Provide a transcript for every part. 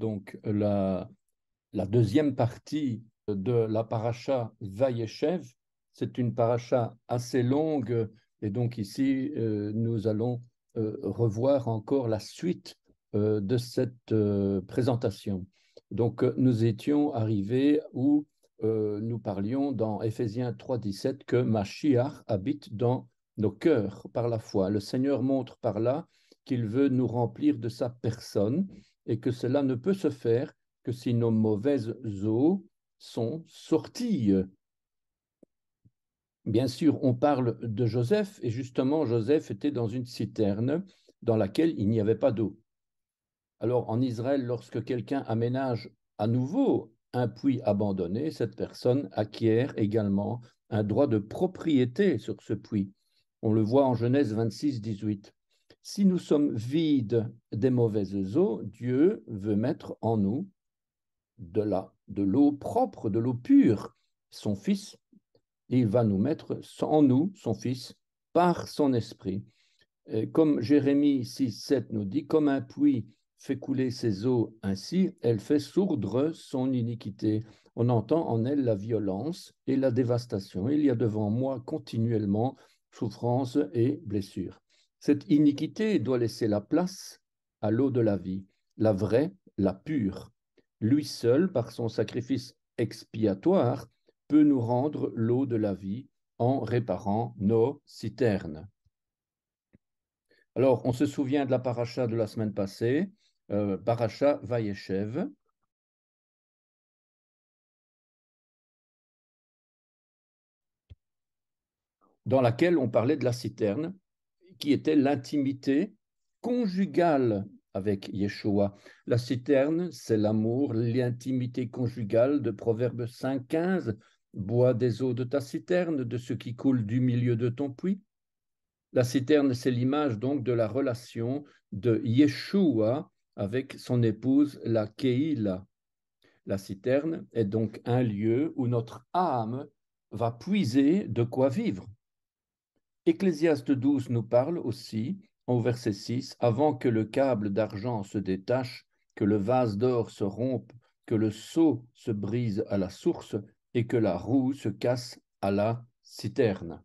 donc la, deuxième partie de la paracha Vayeshev. C'est une paracha assez longue et donc ici euh, nous allons euh, revoir encore la suite euh, de cette présentation. Donc nous étions arrivés où nous parlions dans Éphésiens 3.17 que Mashiach habite dans nos cœurs par la foi. Le Seigneur montre par là qu'il veut nous remplir de sa personne et que cela ne peut se faire que si nos mauvaises eaux sont sorties. Bien sûr, on parle de Joseph, et justement, Joseph était dans une citerne dans laquelle il n'y avait pas d'eau. Alors, en Israël, lorsque quelqu'un aménage à nouveau un puits abandonné, cette personne acquiert également un droit de propriété sur ce puits. On le voit en Genèse 26, 18. Si nous sommes vides des mauvaises eaux, Dieu veut mettre en nous de de l'eau propre, de l'eau pure, son Fils, et il va nous mettre en nous, son Fils, par son esprit. comme Jérémie 6, 7 nous dit, comme un puits fait couler ses eaux ainsi, elle fait sourdre son iniquité. On entend en elle la violence et la dévastation. Il y a devant moi continuellement souffrance et blessure. Cette iniquité doit laisser la place à l'eau de la vie, la vraie, la pure. Lui seul, par son sacrifice expiatoire, peut nous rendre l'eau de la vie en réparant nos citernes. Alors, on se souvient de la paracha de la semaine passée, euh, paracha Vayeshev, dans laquelle on parlait de la citerne qui était l'intimité conjugale avec Yeshua. La citerne, c'est l'amour, l'intimité conjugale de Proverbe 5.15. Bois des eaux de ta citerne, de ce qui coule du milieu de ton puits. La citerne, c'est l'image donc de la relation de Yeshua avec son épouse, la Keïla. La citerne est donc un lieu où notre âme va puiser de quoi vivre. Ecclésiaste 12 nous parle aussi, au verset 6, avant que le câble d'argent se détache, que le vase d'or se rompe, que le seau se brise à la source et que la roue se casse à la citerne.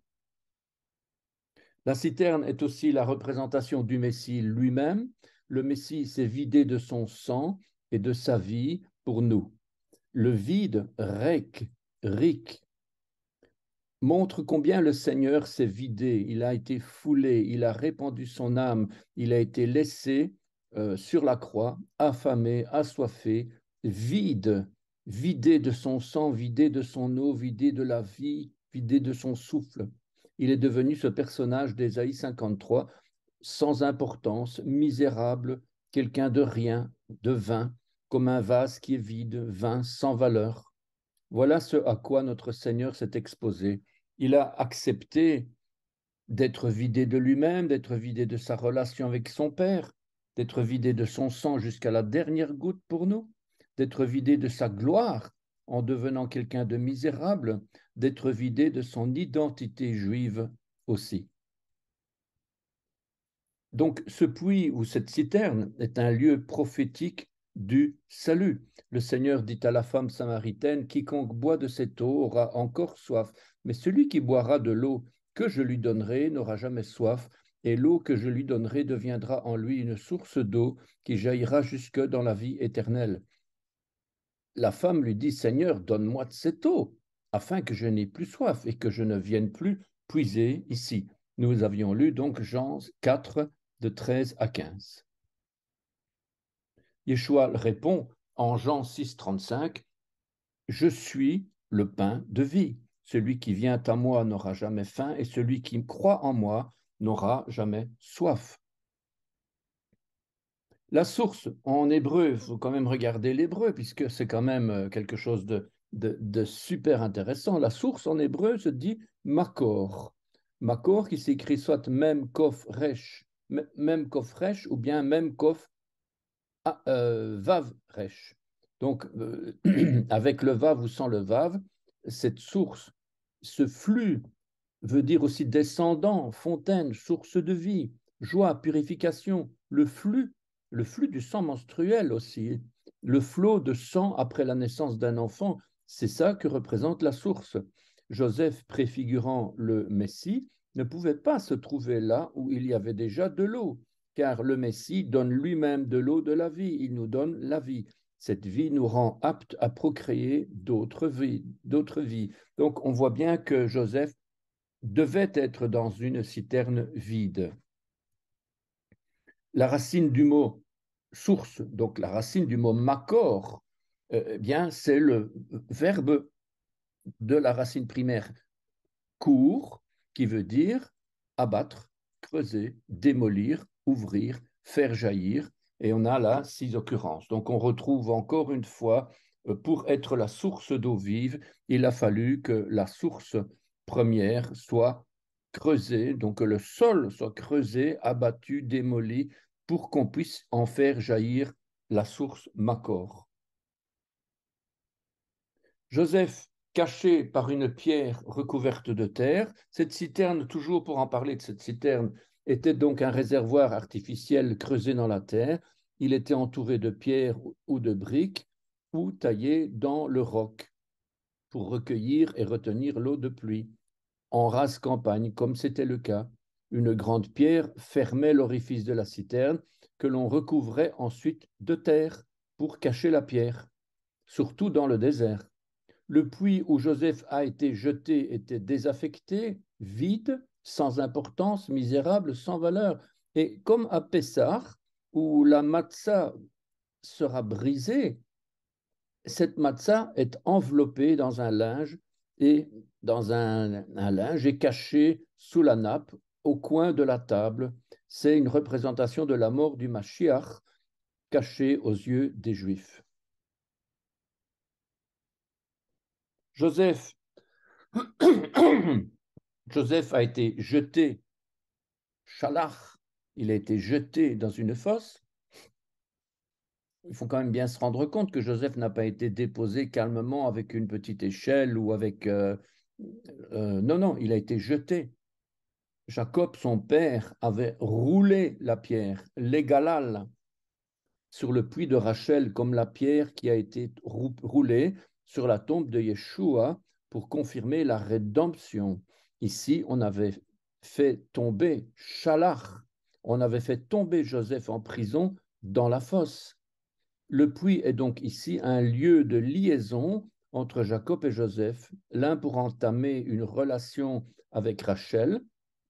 La citerne est aussi la représentation du Messie lui-même. Le Messie s'est vidé de son sang et de sa vie pour nous. Le vide, rec, ric, montre combien le Seigneur s'est vidé, il a été foulé, il a répandu son âme, il a été laissé euh, sur la croix, affamé, assoiffé, vide, vidé de son sang, vidé de son eau, vidé de la vie, vidé de son souffle. Il est devenu ce personnage d'Ésaïe 53, sans importance, misérable, quelqu'un de rien, de vain, comme un vase qui est vide, vain, sans valeur. Voilà ce à quoi notre Seigneur s'est exposé. Il a accepté d'être vidé de lui-même, d'être vidé de sa relation avec son Père, d'être vidé de son sang jusqu'à la dernière goutte pour nous, d'être vidé de sa gloire en devenant quelqu'un de misérable, d'être vidé de son identité juive aussi. Donc ce puits ou cette citerne est un lieu prophétique du salut. Le Seigneur dit à la femme samaritaine, Quiconque boit de cette eau aura encore soif, mais celui qui boira de l'eau que je lui donnerai n'aura jamais soif, et l'eau que je lui donnerai deviendra en lui une source d'eau qui jaillira jusque dans la vie éternelle. La femme lui dit, Seigneur, donne-moi de cette eau, afin que je n'ai plus soif et que je ne vienne plus puiser ici. Nous avions lu donc Jean 4 de 13 à 15. Yeshua répond en Jean 6, Je suis le pain de vie. Celui qui vient à moi n'aura jamais faim, et celui qui croit en moi n'aura jamais soif. La source en hébreu, il faut quand même regarder l'hébreu, puisque c'est quand même euh, quelque chose de, de, super intéressant. La source en hébreu se dit Makor. Makor qui s'écrit soit même Kof Resh, même Kof Resh, ou bien même Kof ah, euh, Donc, euh, avec le Vav ou sans le Vav, cette source, ce flux veut dire aussi descendant, fontaine, source de vie, joie, purification, le flux, le flux du sang menstruel aussi, le flot de sang après la naissance d'un enfant, c'est ça que représente la source. Joseph, préfigurant le Messie, ne pouvait pas se trouver là où il y avait déjà de l'eau car le Messie donne lui-même de l'eau de la vie, il nous donne la vie. Cette vie nous rend aptes à procréer d'autres vies, d'autres vies. Donc on voit bien que Joseph devait être dans une citerne vide. La racine du mot source, donc la racine du mot macor euh, », eh bien c'est le verbe de la racine primaire court qui veut dire abattre, creuser, démolir, ouvrir, faire jaillir, et on a là six occurrences. Donc on retrouve encore une fois, euh, pour être la source d'eau vive, il a fallu que la source première soit creusée, donc que le sol soit creusé, abattu, démoli, pour qu'on puisse en faire jaillir la source Macor. Joseph, caché par une pierre recouverte de terre, cette citerne, toujours pour en parler de cette citerne, était donc un réservoir artificiel creusé dans la terre. Il était entouré de pierres ou de briques ou taillé dans le roc pour recueillir et retenir l'eau de pluie, en rase campagne, comme c'était le cas. Une grande pierre fermait l'orifice de la citerne, que l'on recouvrait ensuite de terre pour cacher la pierre, surtout dans le désert. Le puits où Joseph a été jeté était désaffecté, vide, sans importance, misérable, sans valeur. Et comme à Pessah, où la matzah sera brisée, cette matzah est enveloppée dans un linge et dans un, linge cachée sous la nappe au coin de la table. C'est une représentation de la mort du Mashiach cachée aux yeux des Juifs. Joseph Joseph a été jeté, chalach, il a été jeté dans une fosse. Il faut quand même bien se rendre compte que Joseph n'a pas été déposé calmement avec une petite échelle ou avec... Euh, euh, non, non, il a été jeté. Jacob, son père, avait roulé la pierre, l'égalal, sur le puits de Rachel, comme la pierre qui a été roulée sur la tombe de Yeshua pour confirmer la rédemption. Ici, on avait fait tomber Chalach, on avait fait tomber Joseph en prison dans la fosse. Le puits est donc ici un lieu de liaison entre Jacob et Joseph, l'un pour entamer une relation avec Rachel,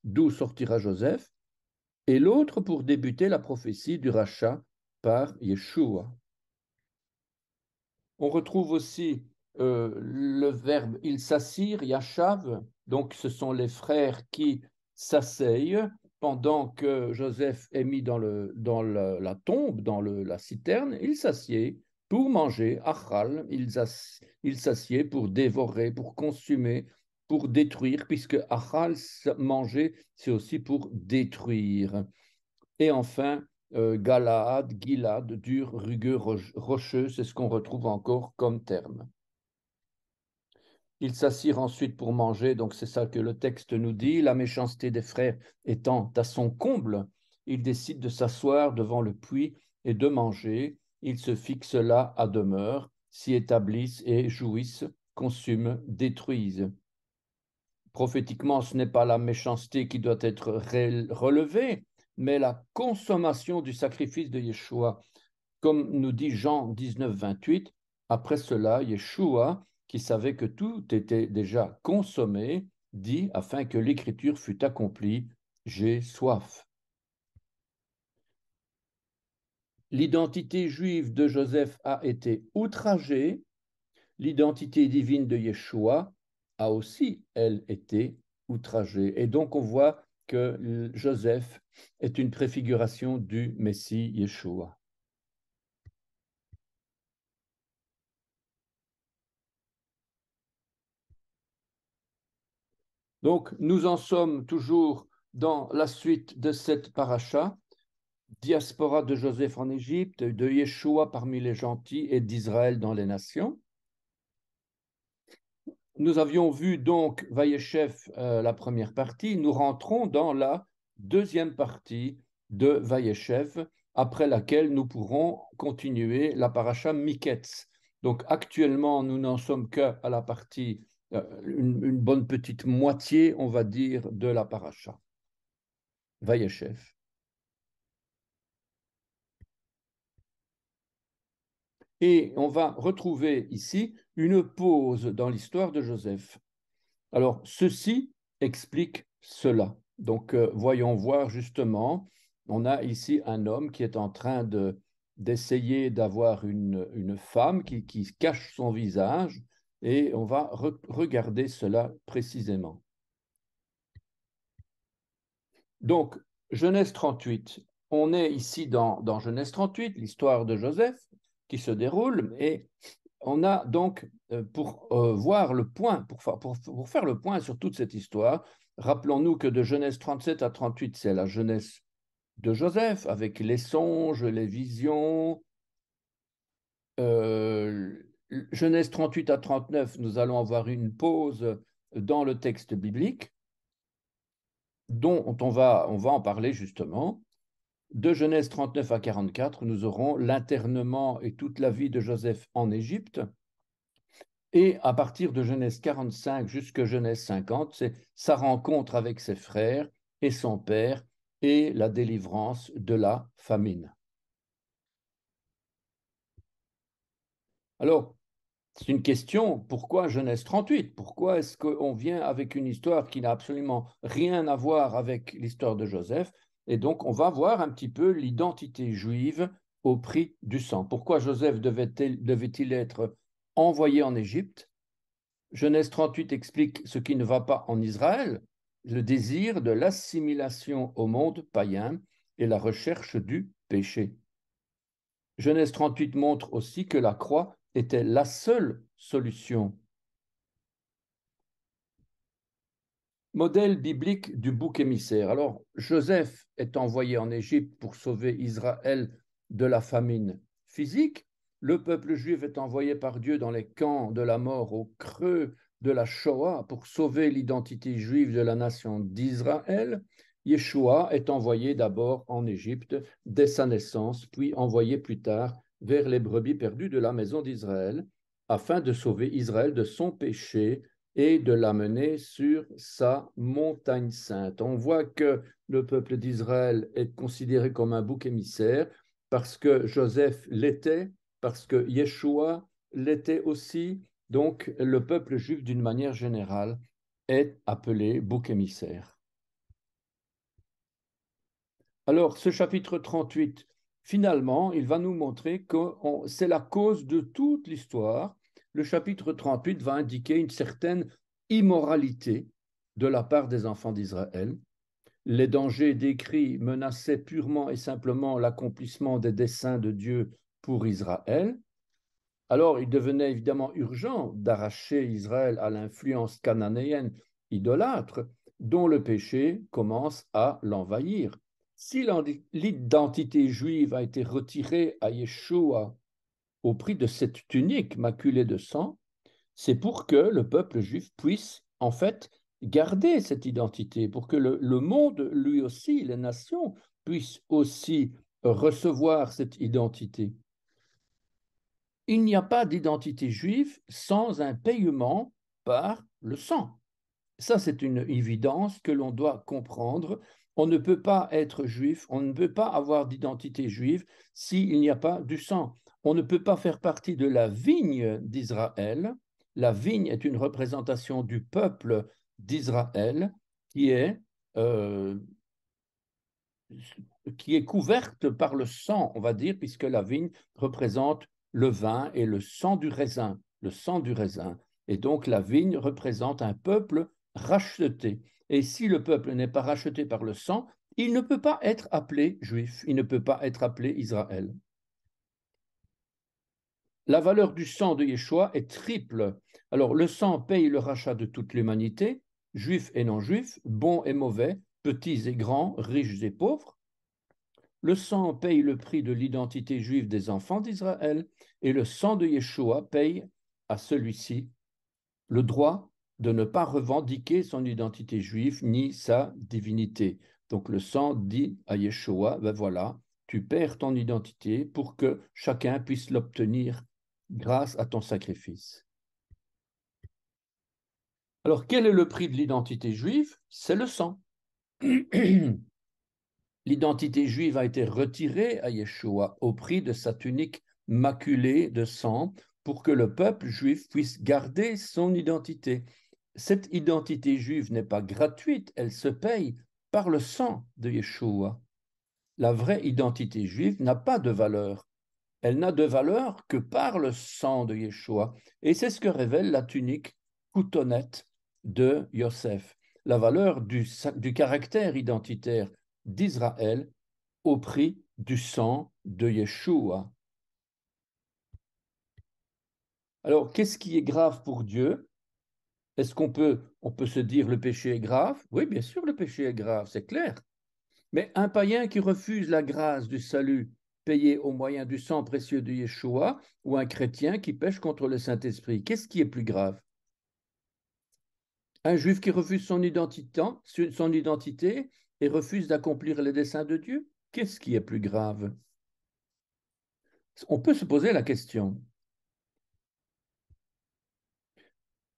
d'où sortira Joseph, et l'autre pour débuter la prophétie du rachat par Yeshua. On retrouve aussi euh, le verbe il s'assire, yachav, donc ce sont les frères qui s'asseyent pendant que Joseph est mis dans, la tombe, dans la citerne, Ils s'assiedent pour manger, achal, ils s'assiedent pour dévorer, pour consumer, pour détruire, puisque achal, manger, c'est aussi pour détruire. Et enfin, euh, Galaad, Gilad, dur, rugueux, rocheux, c'est ce qu'on retrouve encore comme terme. Ils s'assirent ensuite pour manger, donc c'est ça que le texte nous dit. La méchanceté des frères étant à son comble, ils décident de s'asseoir devant le puits et de manger. Ils se fixent là à demeure, s'y établissent et jouissent, consument, détruisent. Prophétiquement, ce n'est pas la méchanceté qui doit être relevée, mais la consommation du sacrifice de Yeshua. Comme nous dit Jean 19, 28, après cela, Yeshua, qui savait que tout était déjà consommé, dit afin que l'écriture fût accomplie J'ai soif. L'identité juive de Joseph a été outragée, l'identité divine de Yeshua a aussi, elle, été outragée. Et donc on voit que Joseph est une préfiguration du Messie Yeshua. Donc, nous en sommes toujours dans la suite de cette paracha, diaspora de Joseph en Égypte, de Yeshua parmi les gentils et d'Israël dans les nations. Nous avions vu donc Vayeshev, euh, la première partie, nous rentrons dans la deuxième partie de Vayeshev, après laquelle nous pourrons continuer la paracha Miketz. Donc actuellement, nous n'en sommes qu'à la partie euh, une, bonne petite moitié, on va dire, de la paracha. Vayeshev. Et on va retrouver ici une pause dans l'histoire de Joseph. Alors, ceci explique cela. Donc, euh, voyons voir justement, on a ici un homme qui est en train d'essayer d'avoir une, femme qui, qui cache son visage et on va regarder cela précisément. Donc, Genèse 38, on est ici dans, Genèse 38, l'histoire de Joseph qui se déroule, et on a donc, euh, pour euh, voir le point, pour, faire le point sur toute cette histoire, rappelons-nous que de Genèse 37 à 38, c'est la jeunesse de Joseph, avec les songes, les visions, euh, Genèse 38 à 39, nous allons avoir une pause dans le texte biblique dont on va, on va en parler justement. De Genèse 39 à 44, nous aurons l'internement et toute la vie de Joseph en Égypte. Et à partir de Genèse 45 jusqu'à Genèse 50, c'est sa rencontre avec ses frères et son père et la délivrance de la famine. Alors, c'est une question, pourquoi Genèse 38 Pourquoi est-ce qu'on vient avec une histoire qui n'a absolument rien à voir avec l'histoire de Joseph Et donc, on va voir un petit peu l'identité juive au prix du sang. Pourquoi Joseph devait-il être envoyé en Égypte Genèse 38 explique ce qui ne va pas en Israël, le désir de l'assimilation au monde païen et la recherche du péché. Genèse 38 montre aussi que la croix était la seule solution. Modèle biblique du bouc émissaire. Alors, Joseph est envoyé en Égypte pour sauver Israël de la famine physique. Le peuple juif est envoyé par Dieu dans les camps de la mort au creux de la Shoah pour sauver l'identité juive de la nation d'Israël. Yeshua est envoyé d'abord en Égypte dès sa naissance, puis envoyé plus tard vers les brebis perdues de la maison d'Israël, afin de sauver Israël de son péché et de l'amener sur sa montagne sainte. On voit que le peuple d'Israël est considéré comme un bouc émissaire parce que Joseph l'était, parce que Yeshua l'était aussi. Donc le peuple juif, d'une manière générale, est appelé bouc émissaire. Alors, ce chapitre 38 Finalement, il va nous montrer que c'est la cause de toute l'histoire. Le chapitre 38 va indiquer une certaine immoralité de la part des enfants d'Israël. Les dangers décrits menaçaient purement et simplement l'accomplissement des desseins de Dieu pour Israël. Alors il devenait évidemment urgent d'arracher Israël à l'influence cananéenne idolâtre dont le péché commence à l'envahir. Si l'identité juive a été retirée à Yeshua au prix de cette tunique maculée de sang, c'est pour que le peuple juif puisse en fait garder cette identité, pour que le, le monde lui aussi, les nations, puissent aussi recevoir cette identité. Il n'y a pas d'identité juive sans un paiement par le sang. Ça, c'est une évidence que l'on doit comprendre on ne peut pas être juif, on ne peut pas avoir d'identité juive s'il n'y a pas du sang. On ne peut pas faire partie de la vigne d'Israël. La vigne est une représentation du peuple d'Israël qui est, euh, qui est couverte par le sang, on va dire, puisque la vigne représente le vin et le sang du raisin, le sang du raisin. Et donc la vigne représente un peuple racheté. Et si le peuple n'est pas racheté par le sang, il ne peut pas être appelé juif, il ne peut pas être appelé Israël. La valeur du sang de Yeshua est triple. Alors le sang paye le rachat de toute l'humanité, juifs et non-juifs, bons et mauvais, petits et grands, riches et pauvres. Le sang paye le prix de l'identité juive des enfants d'Israël et le sang de Yeshua paye à celui-ci le droit de ne pas revendiquer son identité juive ni sa divinité. Donc le sang dit à Yeshua, ben voilà, tu perds ton identité pour que chacun puisse l'obtenir grâce à ton sacrifice. Alors quel est le prix de l'identité juive C'est le sang. l'identité juive a été retirée à Yeshua au prix de sa tunique maculée de sang pour que le peuple juif puisse garder son identité cette identité juive n'est pas gratuite, elle se paye par le sang de Yeshua. La vraie identité juive n'a pas de valeur. Elle n'a de valeur que par le sang de Yeshua. Et c'est ce que révèle la tunique coutonnette de Yosef. La valeur du, du caractère identitaire d'Israël au prix du sang de Yeshua. Alors, qu'est-ce qui est grave pour Dieu est-ce qu'on peut, on peut se dire le péché est grave Oui, bien sûr, le péché est grave, c'est clair. Mais un païen qui refuse la grâce du salut payé au moyen du sang précieux de Yeshua ou un chrétien qui pêche contre le Saint-Esprit, qu'est-ce qui est plus grave Un juif qui refuse son son identité et refuse d'accomplir les desseins de Dieu, qu'est-ce qui est plus grave On peut se poser la question.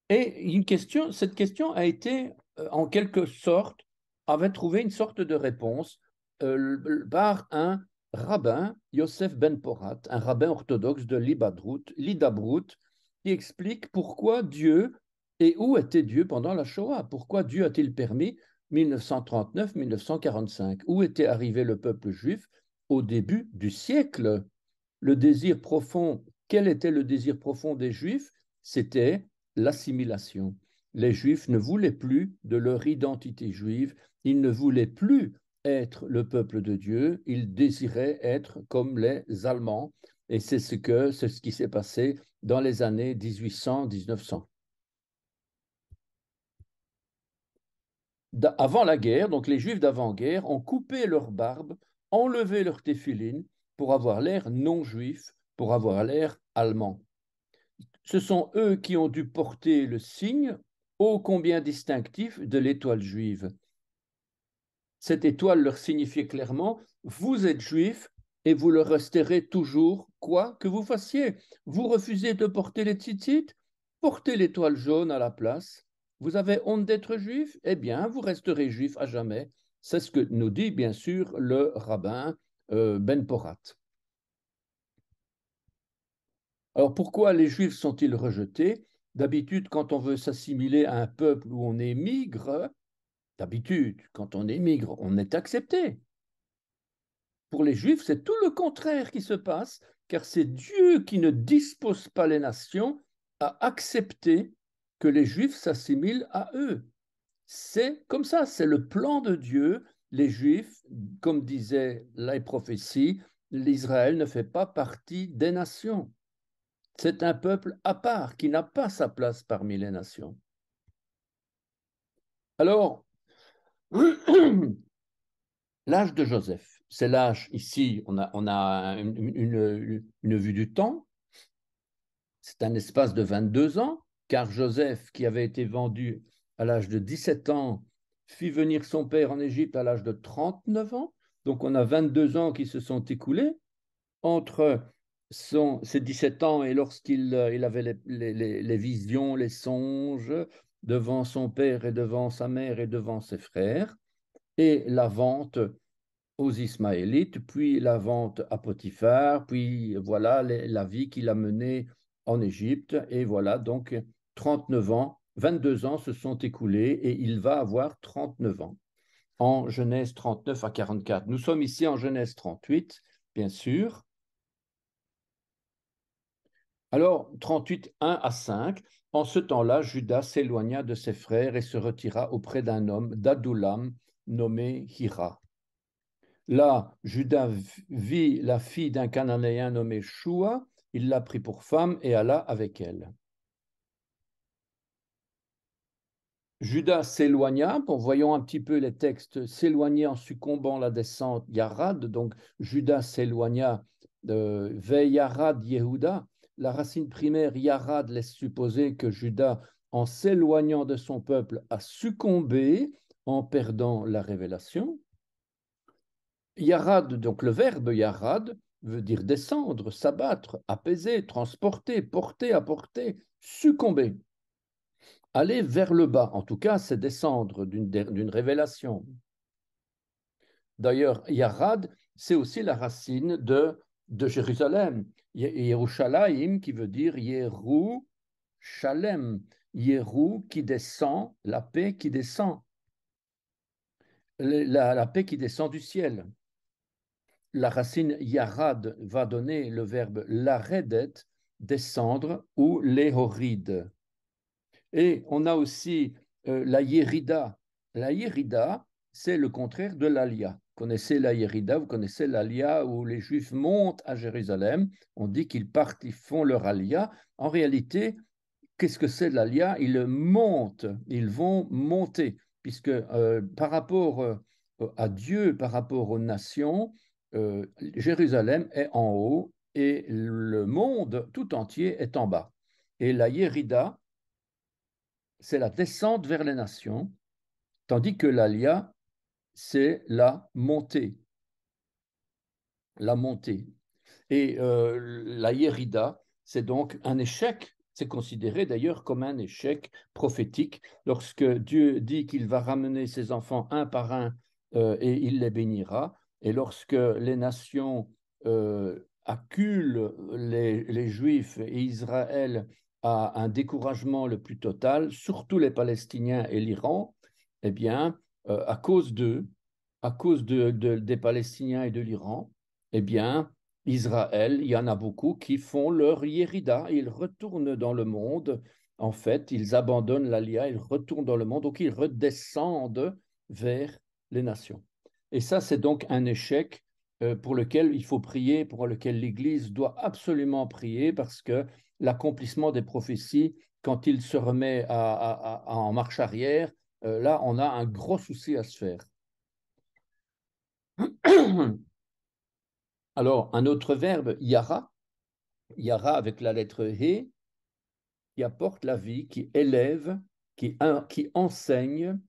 Et une question, cette question a été, euh, en quelque sorte, avait trouvé une sorte de réponse euh, par un rabbin, Yosef Ben Porat, un rabbin orthodoxe de Libadrout, Lidabrout, qui explique pourquoi Dieu et où était Dieu pendant la Shoah, pourquoi Dieu a-t-il permis 1939-1945, où était arrivé le peuple juif au début du siècle. Le désir profond, quel était le désir profond des juifs C'était l'assimilation. Les Juifs ne voulaient plus de leur identité juive, ils ne voulaient plus être le peuple de Dieu, ils désiraient être comme les Allemands, et c'est ce, qui s'est passé dans les années 1800-1900. Avant la guerre, donc les Juifs d'avant-guerre ont coupé leur barbe, enlevé leur téphiline pour avoir l'air non juif, pour avoir l'air allemand ce sont eux qui ont dû porter le signe ô combien distinctif de l'étoile juive. Cette étoile leur signifiait clairement Vous êtes juifs et vous le resterez toujours, quoi que vous fassiez. Vous refusez de porter les tzitzit Portez l'étoile jaune à la place. Vous avez honte d'être juif Eh bien, vous resterez juif à jamais. C'est ce que nous dit bien sûr le rabbin euh, Ben Porat. Alors pourquoi les Juifs sont-ils rejetés D'habitude, quand on veut s'assimiler à un peuple où on émigre, d'habitude, quand on émigre, on est accepté. Pour les Juifs, c'est tout le contraire qui se passe, car c'est Dieu qui ne dispose pas les nations à accepter que les Juifs s'assimilent à eux. C'est comme ça, c'est le plan de Dieu. Les Juifs, comme disait la prophétie, l'Israël ne fait pas partie des nations. C'est un peuple à part qui n'a pas sa place parmi les nations. Alors, l'âge de Joseph, c'est l'âge, ici, on a, une, une vue du temps, c'est un espace de 22 ans, car Joseph, qui avait été vendu à l'âge de 17 ans, fit venir son père en Égypte à l'âge de 39 ans. Donc on a 22 ans qui se sont écoulés entre son, ses 17 ans et lorsqu'il euh, avait les, visions, les songes devant son père et devant sa mère et devant ses frères, et la vente aux Ismaélites, puis la vente à Potiphar, puis voilà la vie qu'il a menée en Égypte, et voilà donc 39 ans, 22 ans se sont écoulés et il va avoir 39 ans en Genèse 39 à 44. Nous sommes ici en Genèse 38, bien sûr, alors 38, 1 à 5, en ce temps-là, Judas s'éloigna de ses frères et se retira auprès d'un homme d'Adullam nommé Hira. Là, Judas vit la fille d'un Cananéen nommé Shua, il la prit pour femme et alla avec elle. Judas s'éloigna, bon, voyons un petit peu les textes, s'éloigner en succombant la descente Yarad, donc Judas s'éloigna de Veyarad Yehuda, la racine primaire Yarad laisse supposer que Judas, en s'éloignant de son peuple, a succombé en perdant la révélation. Yarad, donc le verbe Yarad, veut dire descendre, s'abattre, apaiser, transporter, porter, apporter, succomber. Aller vers le bas, en tout cas, c'est descendre d'une révélation. D'ailleurs, Yarad, c'est aussi la racine de, de Jérusalem. Yerushalayim qui veut dire Yeru Shalem, Yeru qui descend, la paix qui descend, la, paix qui descend du ciel. La racine yarad va donner le verbe laredet, descendre, ou léhoride. Et on a aussi euh, la yerida. La yerida, c'est le contraire de l'alia connaissez la vous connaissez l'Alia où les Juifs montent à Jérusalem. On dit qu'ils partent, ils font leur Alia. En réalité, qu'est-ce que c'est l'Alia Ils montent, ils vont monter, puisque euh, par rapport euh, à Dieu, par rapport aux nations, euh, Jérusalem est en haut et le monde tout entier est en bas. Et la Yérida, c'est la descente vers les nations, tandis que l'Alia, c'est la montée. La montée. Et euh, la Yérida, c'est donc un échec. C'est considéré d'ailleurs comme un échec prophétique lorsque Dieu dit qu'il va ramener ses enfants un par un euh, et il les bénira. Et lorsque les nations euh, acculent les, les, Juifs et Israël à un découragement le plus total, surtout les Palestiniens et l'Iran, eh bien, euh, à cause d'eux, à cause des Palestiniens et de l'Iran, eh bien, Israël, il y en a beaucoup qui font leur Yérida, ils retournent dans le monde, en fait, ils abandonnent l'Alia, ils retournent dans le monde, donc ils redescendent vers les nations. Et ça, c'est donc un échec euh, pour lequel il faut prier, pour lequel l'Église doit absolument prier, parce que l'accomplissement des prophéties, quand il se remet en marche arrière, euh, là, on a un gros souci à se faire. Alors, un autre verbe, yara, yara avec la lettre he, qui apporte la vie, qui élève, qui, qui enseigne.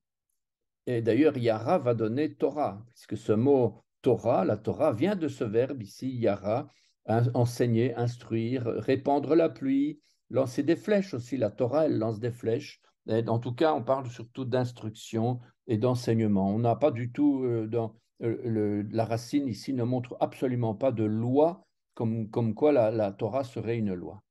Et d'ailleurs, yara va donner Torah, puisque ce mot Torah, la Torah vient de ce verbe ici, yara, enseigner, instruire, répandre la pluie, lancer des flèches aussi. La Torah, elle lance des flèches. En tout cas, on parle surtout d'instruction et d'enseignement. On n'a pas du tout, euh, dans, euh, la racine ici ne montre absolument pas de loi comme, comme quoi la, Torah serait une loi.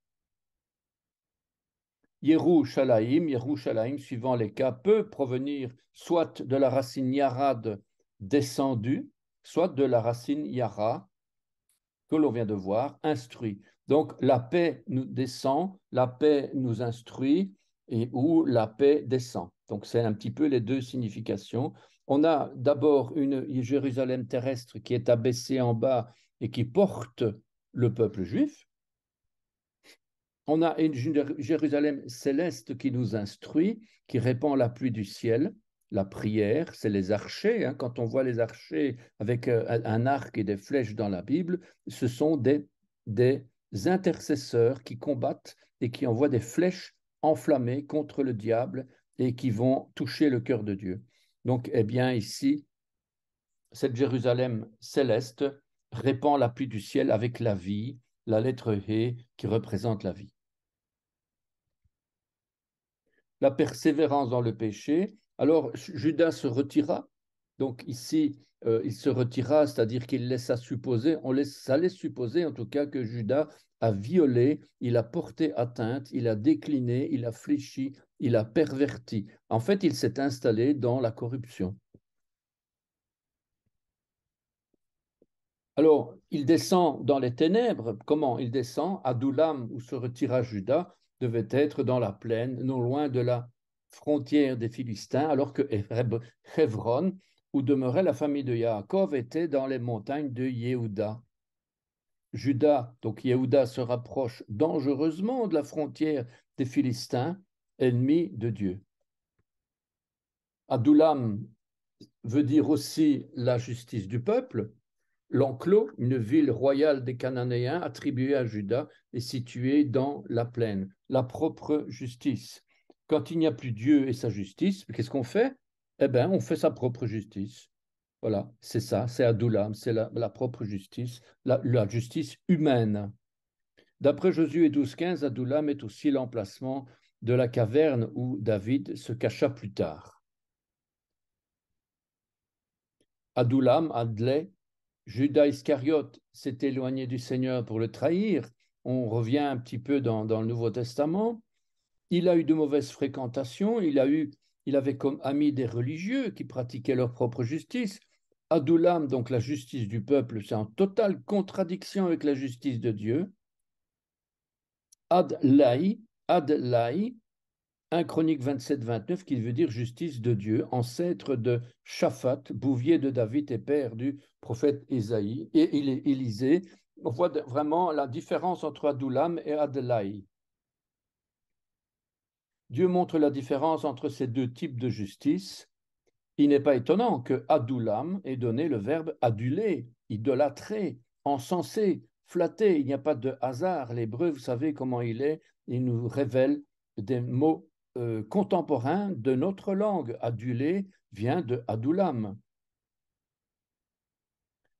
Yerushalayim, Yerushalayim, suivant les cas, peut provenir soit de la racine yarad descendue, soit de la racine yara que l'on vient de voir, instruit. Donc la paix nous descend, la paix nous instruit, et où la paix descend. Donc c'est un petit peu les deux significations. On a d'abord une Jérusalem terrestre qui est abaissée en bas et qui porte le peuple juif. On a une Jérusalem céleste qui nous instruit, qui répand la pluie du ciel. La prière, c'est les archers. Hein. Quand on voit les archers avec euh, un arc et des flèches dans la Bible, ce sont des, des intercesseurs qui combattent et qui envoient des flèches enflammés contre le diable et qui vont toucher le cœur de Dieu. Donc, eh bien, ici, cette Jérusalem céleste répand la pluie du ciel avec la vie, la lettre He qui représente la vie. La persévérance dans le péché. Alors, Judas se retira. Donc, ici, euh, il se retira, c'est-à-dire qu'il laissa supposer, on laisse, ça laisse supposer en tout cas que Judas a violé, il a porté atteinte, il a décliné, il a fléchi, il a perverti. En fait, il s'est installé dans la corruption. Alors, il descend dans les ténèbres. Comment Il descend à où se retira Judas, devait être dans la plaine, non loin de la frontière des Philistins, alors que Hébron, où demeurait la famille de Yaakov, était dans les montagnes de Yehuda. Judas, donc Yehuda, se rapproche dangereusement de la frontière des Philistins, ennemis de Dieu. Adoulam veut dire aussi la justice du peuple. L'enclos, une ville royale des Cananéens attribuée à Judas, est située dans la plaine, la propre justice. Quand il n'y a plus Dieu et sa justice, qu'est-ce qu'on fait Eh bien, on fait sa propre justice. Voilà, c'est ça, c'est Adulam, c'est la, propre justice, la, justice humaine. D'après Josué 12.15, Adulam est aussi l'emplacement de la caverne où David se cacha plus tard. Adulam, Adlai, Judas Iscariote s'est éloigné du Seigneur pour le trahir. On revient un petit peu dans, dans le Nouveau Testament. Il a eu de mauvaises fréquentations, il, a eu, il avait comme ami des religieux qui pratiquaient leur propre justice. Adulam, donc la justice du peuple, c'est en totale contradiction avec la justice de Dieu. Adlai, Adlai, 1 Chronique 27-29, qui veut dire justice de Dieu, ancêtre de Shaphat, bouvier de David et père du prophète Ésaïe et il est Élisée. On voit vraiment la différence entre Adulam et Adlai. Dieu montre la différence entre ces deux types de justice il n'est pas étonnant que adulam ait donné le verbe aduler, idolâtrer, encenser, flatter. Il n'y a pas de hasard. L'hébreu, vous savez comment il est, il nous révèle des mots euh, contemporains de notre langue. Aduler vient de adulam.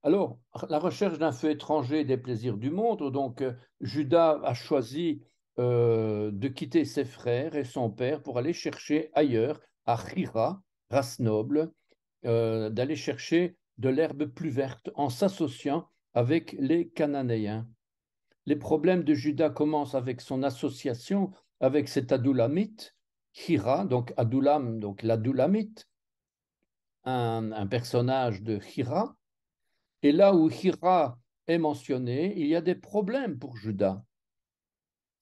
Alors, la recherche d'un feu étranger des plaisirs du monde, donc euh, Judas a choisi euh, de quitter ses frères et son père pour aller chercher ailleurs, à Hira, race noble, euh, d'aller chercher de l'herbe plus verte en s'associant avec les Cananéens. Les problèmes de Judas commencent avec son association avec cet Adulamite Hira, donc Adulam, donc l'Adulamite, un, personnage de Hira. Et là où Hira est mentionné, il y a des problèmes pour Judas.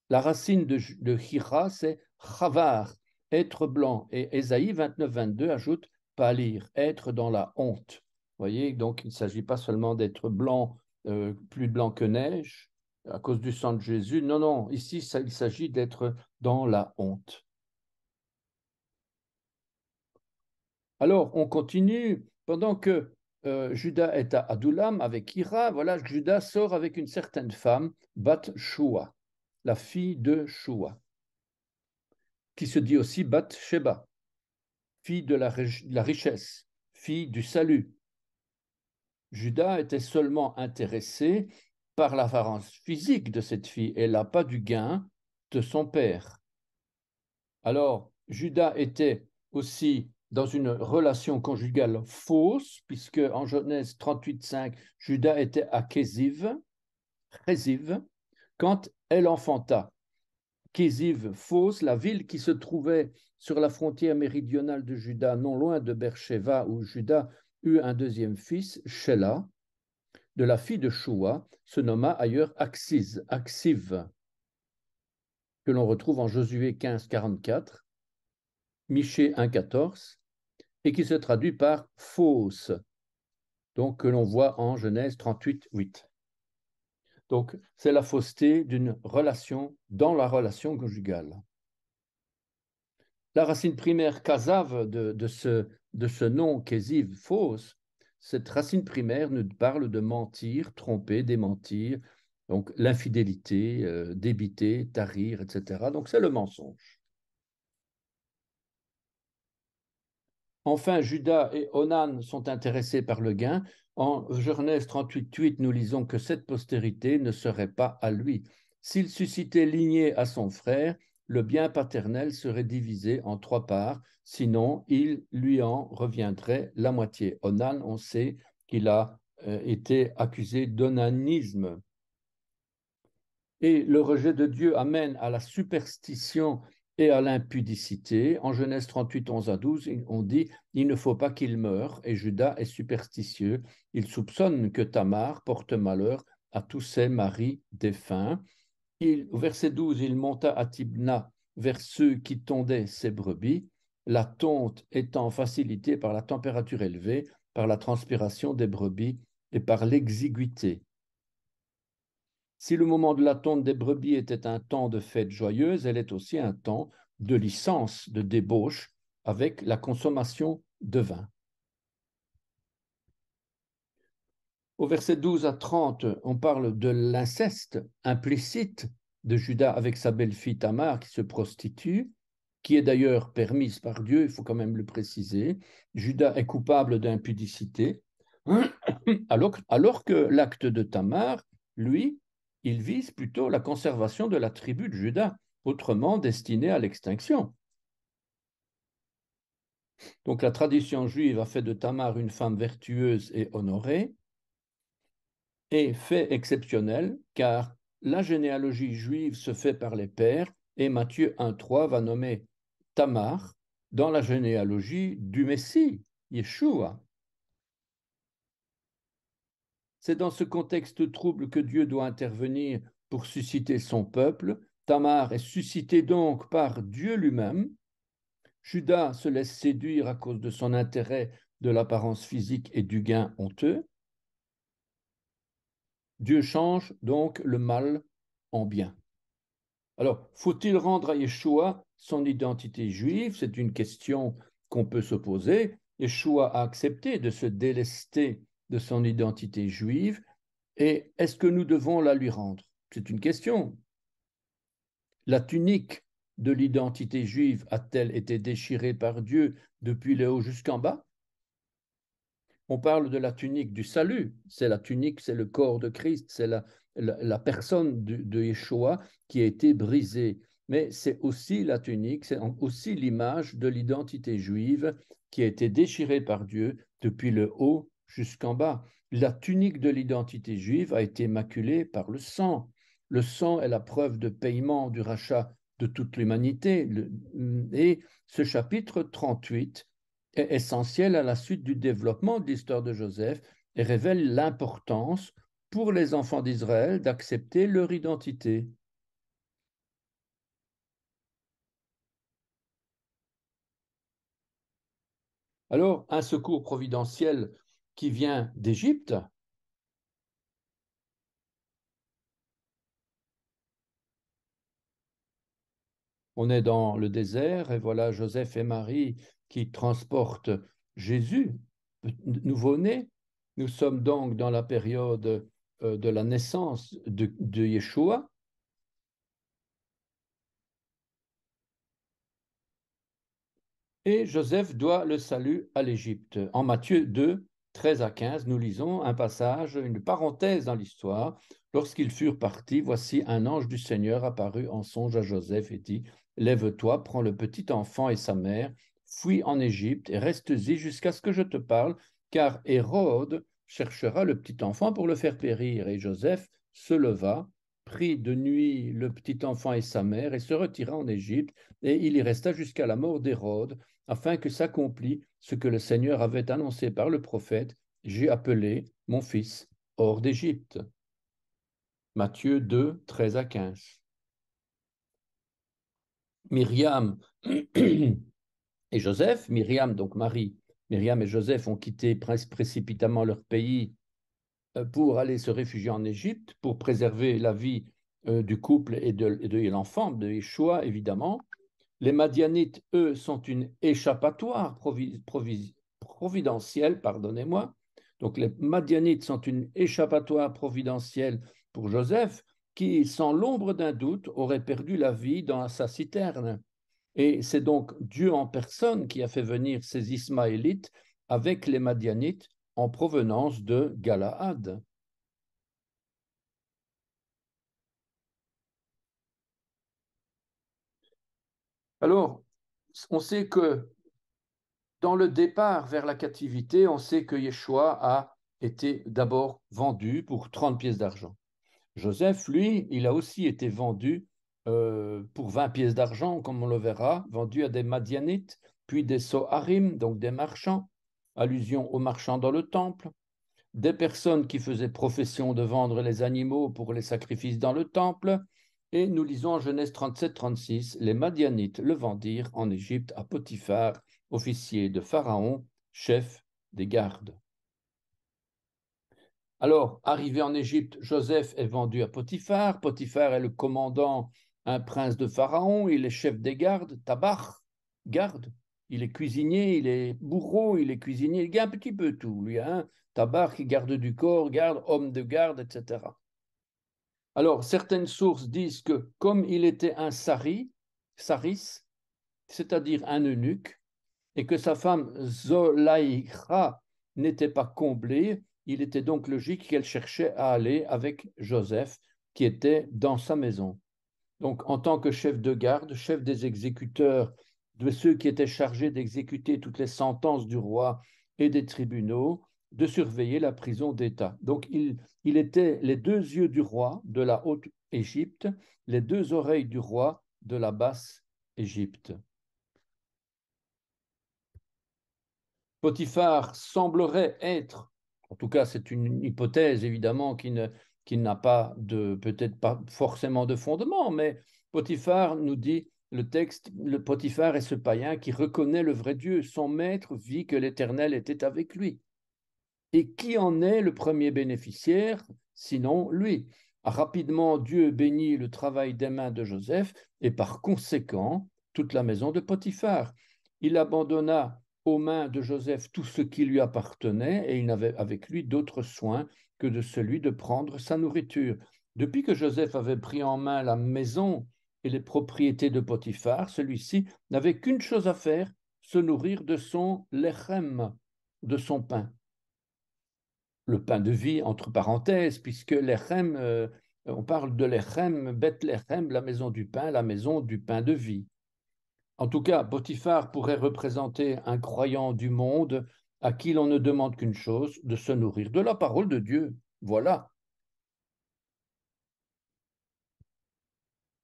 La racine de, de Hira, c'est Chavar, être blanc. Et Ésaïe 29-22 ajoute pâlir, être dans la honte. Voyez, donc il ne s'agit pas seulement d'être blanc, euh, plus blanc que neige, à cause du sang de Jésus. Non, non, ici, il s'agit d'être dans la honte. Alors, on continue. Pendant que euh, Judas est à Adulam avec Ira, voilà, Judas sort avec une certaine femme, Bat Shua, la fille de Shua qui se dit aussi Bat Sheba, fille de la, richesse, fille du salut. Judas était seulement intéressé par l'apparence physique de cette fille Elle n'a pas du gain de son père. Alors, Judas était aussi dans une relation conjugale fausse, puisque en Genèse 38.5, Judas était à Kéziv, quand elle enfanta. Kéziv fausse, la ville qui se trouvait sur la frontière méridionale de Juda, non loin de Beersheba, où Juda eut un deuxième fils, Shelah, de la fille de Shua, se nomma ailleurs Axis, Axiv, que l'on retrouve en Josué 15, 44, Michée 1, 14, et qui se traduit par fausse, donc que l'on voit en Genèse 38, 8. Donc, c'est la fausseté d'une relation dans la relation conjugale. La racine primaire casave de, ce, nom késive fausse, cette racine primaire nous parle de mentir, tromper, démentir, donc l'infidélité, euh, débiter, tarir, etc. Donc c'est le mensonge. Enfin, Judas et Onan sont intéressés par le gain. En Genèse 38.8, nous lisons que cette postérité ne serait pas à lui. S'il suscitait lignée à son frère, le bien paternel serait divisé en trois parts, sinon il lui en reviendrait la moitié. Onan, on sait qu'il a euh, été accusé d'onanisme. Et le rejet de Dieu amène à la superstition et à l'impudicité. En Genèse 38, 11 à 12, on dit Il ne faut pas qu'il meure, et Judas est superstitieux. Il soupçonne que Tamar porte malheur à tous ses maris défunts. Il, verset 12 Il monta à Tibna vers ceux qui tondaient ses brebis, la tonte étant facilitée par la température élevée, par la transpiration des brebis et par l'exiguïté si le moment de la tombe des brebis était un temps de fête joyeuse, elle est aussi un temps de licence, de débauche, avec la consommation de vin. Au verset 12 à 30, on parle de l'inceste implicite de Judas avec sa belle-fille Tamar qui se prostitue, qui est d'ailleurs permise par Dieu, il faut quand même le préciser. Judas est coupable d'impudicité, alors que l'acte de Tamar, lui, il vise plutôt la conservation de la tribu de Juda, autrement destinée à l'extinction. Donc la tradition juive a fait de Tamar une femme vertueuse et honorée, et fait exceptionnel, car la généalogie juive se fait par les pères, et Matthieu 1.3 va nommer Tamar dans la généalogie du Messie, Yeshua. C'est dans ce contexte trouble que Dieu doit intervenir pour susciter son peuple. Tamar est suscité donc par Dieu lui-même. Judas se laisse séduire à cause de son intérêt, de l'apparence physique et du gain honteux. Dieu change donc le mal en bien. Alors, faut-il rendre à Yeshua son identité juive C'est une question qu'on peut se poser. Yeshua a accepté de se délester de son identité juive, et est-ce que nous devons la lui rendre C'est une question. La tunique de l'identité juive a-t-elle été déchirée par Dieu depuis le haut jusqu'en bas On parle de la tunique du salut. C'est la tunique, c'est le corps de Christ, c'est la, la, personne de, de Yeshua qui a été brisée. Mais c'est aussi la tunique, c'est aussi l'image de l'identité juive qui a été déchirée par Dieu depuis le haut jusqu'en bas. La tunique de l'identité juive a été maculée par le sang. Le sang est la preuve de paiement du rachat de toute l'humanité. Et ce chapitre 38 est essentiel à la suite du développement de l'histoire de Joseph et révèle l'importance pour les enfants d'Israël d'accepter leur identité. Alors, un secours providentiel qui vient d'Égypte, on est dans le désert et voilà Joseph et Marie qui transportent Jésus, nouveau-né. Nous sommes donc dans la période euh, de la naissance de, de Yeshua. Et Joseph doit le salut à l'Égypte. En Matthieu 2, 13 à 15, nous lisons un passage, une parenthèse dans l'histoire. Lorsqu'ils furent partis, voici un ange du Seigneur apparut en songe à Joseph et dit Lève-toi, prends le petit enfant et sa mère, fuis en Égypte et reste-y jusqu'à ce que je te parle, car Hérode cherchera le petit enfant pour le faire périr. Et Joseph se leva, prit de nuit le petit enfant et sa mère et se retira en Égypte, et il y resta jusqu'à la mort d'Hérode afin que s'accomplit ce que le Seigneur avait annoncé par le prophète, j'ai appelé mon fils hors d'Égypte. Matthieu 2, 13 à 15. Myriam et Joseph, Myriam donc Marie, Myriam et Joseph ont quitté précipitamment leur pays euh, pour aller se réfugier en Égypte, pour préserver la vie euh, du couple et de, l'enfant, de Yeshua évidemment. Les Madianites, eux, sont une échappatoire providentielle, pardonnez-moi. Donc les Madianites sont une échappatoire providentielle pour Joseph, qui, sans l'ombre d'un doute, aurait perdu la vie dans sa citerne. Et c'est donc Dieu en personne qui a fait venir ces Ismaélites avec les Madianites en provenance de Galaad. Alors, on sait que dans le départ vers la captivité, on sait que Yeshua a été d'abord vendu pour 30 pièces d'argent. Joseph, lui, il a aussi été vendu euh, pour 20 pièces d'argent, comme on le verra, vendu à des Madianites, puis des Soharim, donc des marchands, allusion aux marchands dans le temple, des personnes qui faisaient profession de vendre les animaux pour les sacrifices dans le temple, et nous lisons en Genèse 37-36, les Madianites le vendirent en Égypte à Potiphar, officier de Pharaon, chef des gardes. Alors, arrivé en Égypte, Joseph est vendu à Potiphar. Potiphar est le commandant, un prince de Pharaon, il est chef des gardes, tabar, garde. Il est cuisinier, il est bourreau, il est cuisinier, il y un petit peu tout, lui. Hein tabar qui garde du corps, garde, homme de garde, etc. Alors, certaines sources disent que comme il était un sari, saris, c'est-à-dire un eunuque, et que sa femme Zolaïcha n'était pas comblée, il était donc logique qu'elle cherchait à aller avec Joseph, qui était dans sa maison. Donc, en tant que chef de garde, chef des exécuteurs, de ceux qui étaient chargés d'exécuter toutes les sentences du roi et des tribunaux, de surveiller la prison d'État. Donc il, il était les deux yeux du roi de la haute Égypte, les deux oreilles du roi de la basse Égypte. Potiphar semblerait être, en tout cas c'est une hypothèse évidemment qui ne, qui n'a pas de peut-être pas forcément de fondement, mais Potiphar nous dit le texte, le Potiphar est ce païen qui reconnaît le vrai Dieu, son maître vit que l'Éternel était avec lui. Et qui en est le premier bénéficiaire Sinon, lui. Rapidement, Dieu bénit le travail des mains de Joseph et par conséquent, toute la maison de Potiphar. Il abandonna aux mains de Joseph tout ce qui lui appartenait et il n'avait avec lui d'autre soin que de celui de prendre sa nourriture. Depuis que Joseph avait pris en main la maison et les propriétés de Potiphar, celui-ci n'avait qu'une chose à faire, se nourrir de son lechem, de son pain le pain de vie, entre parenthèses, puisque l'Echem, euh, on parle de l'Echem, Beth l'Echem, la maison du pain, la maison du pain de vie. En tout cas, Potiphar pourrait représenter un croyant du monde à qui l'on ne demande qu'une chose, de se nourrir de la parole de Dieu. Voilà.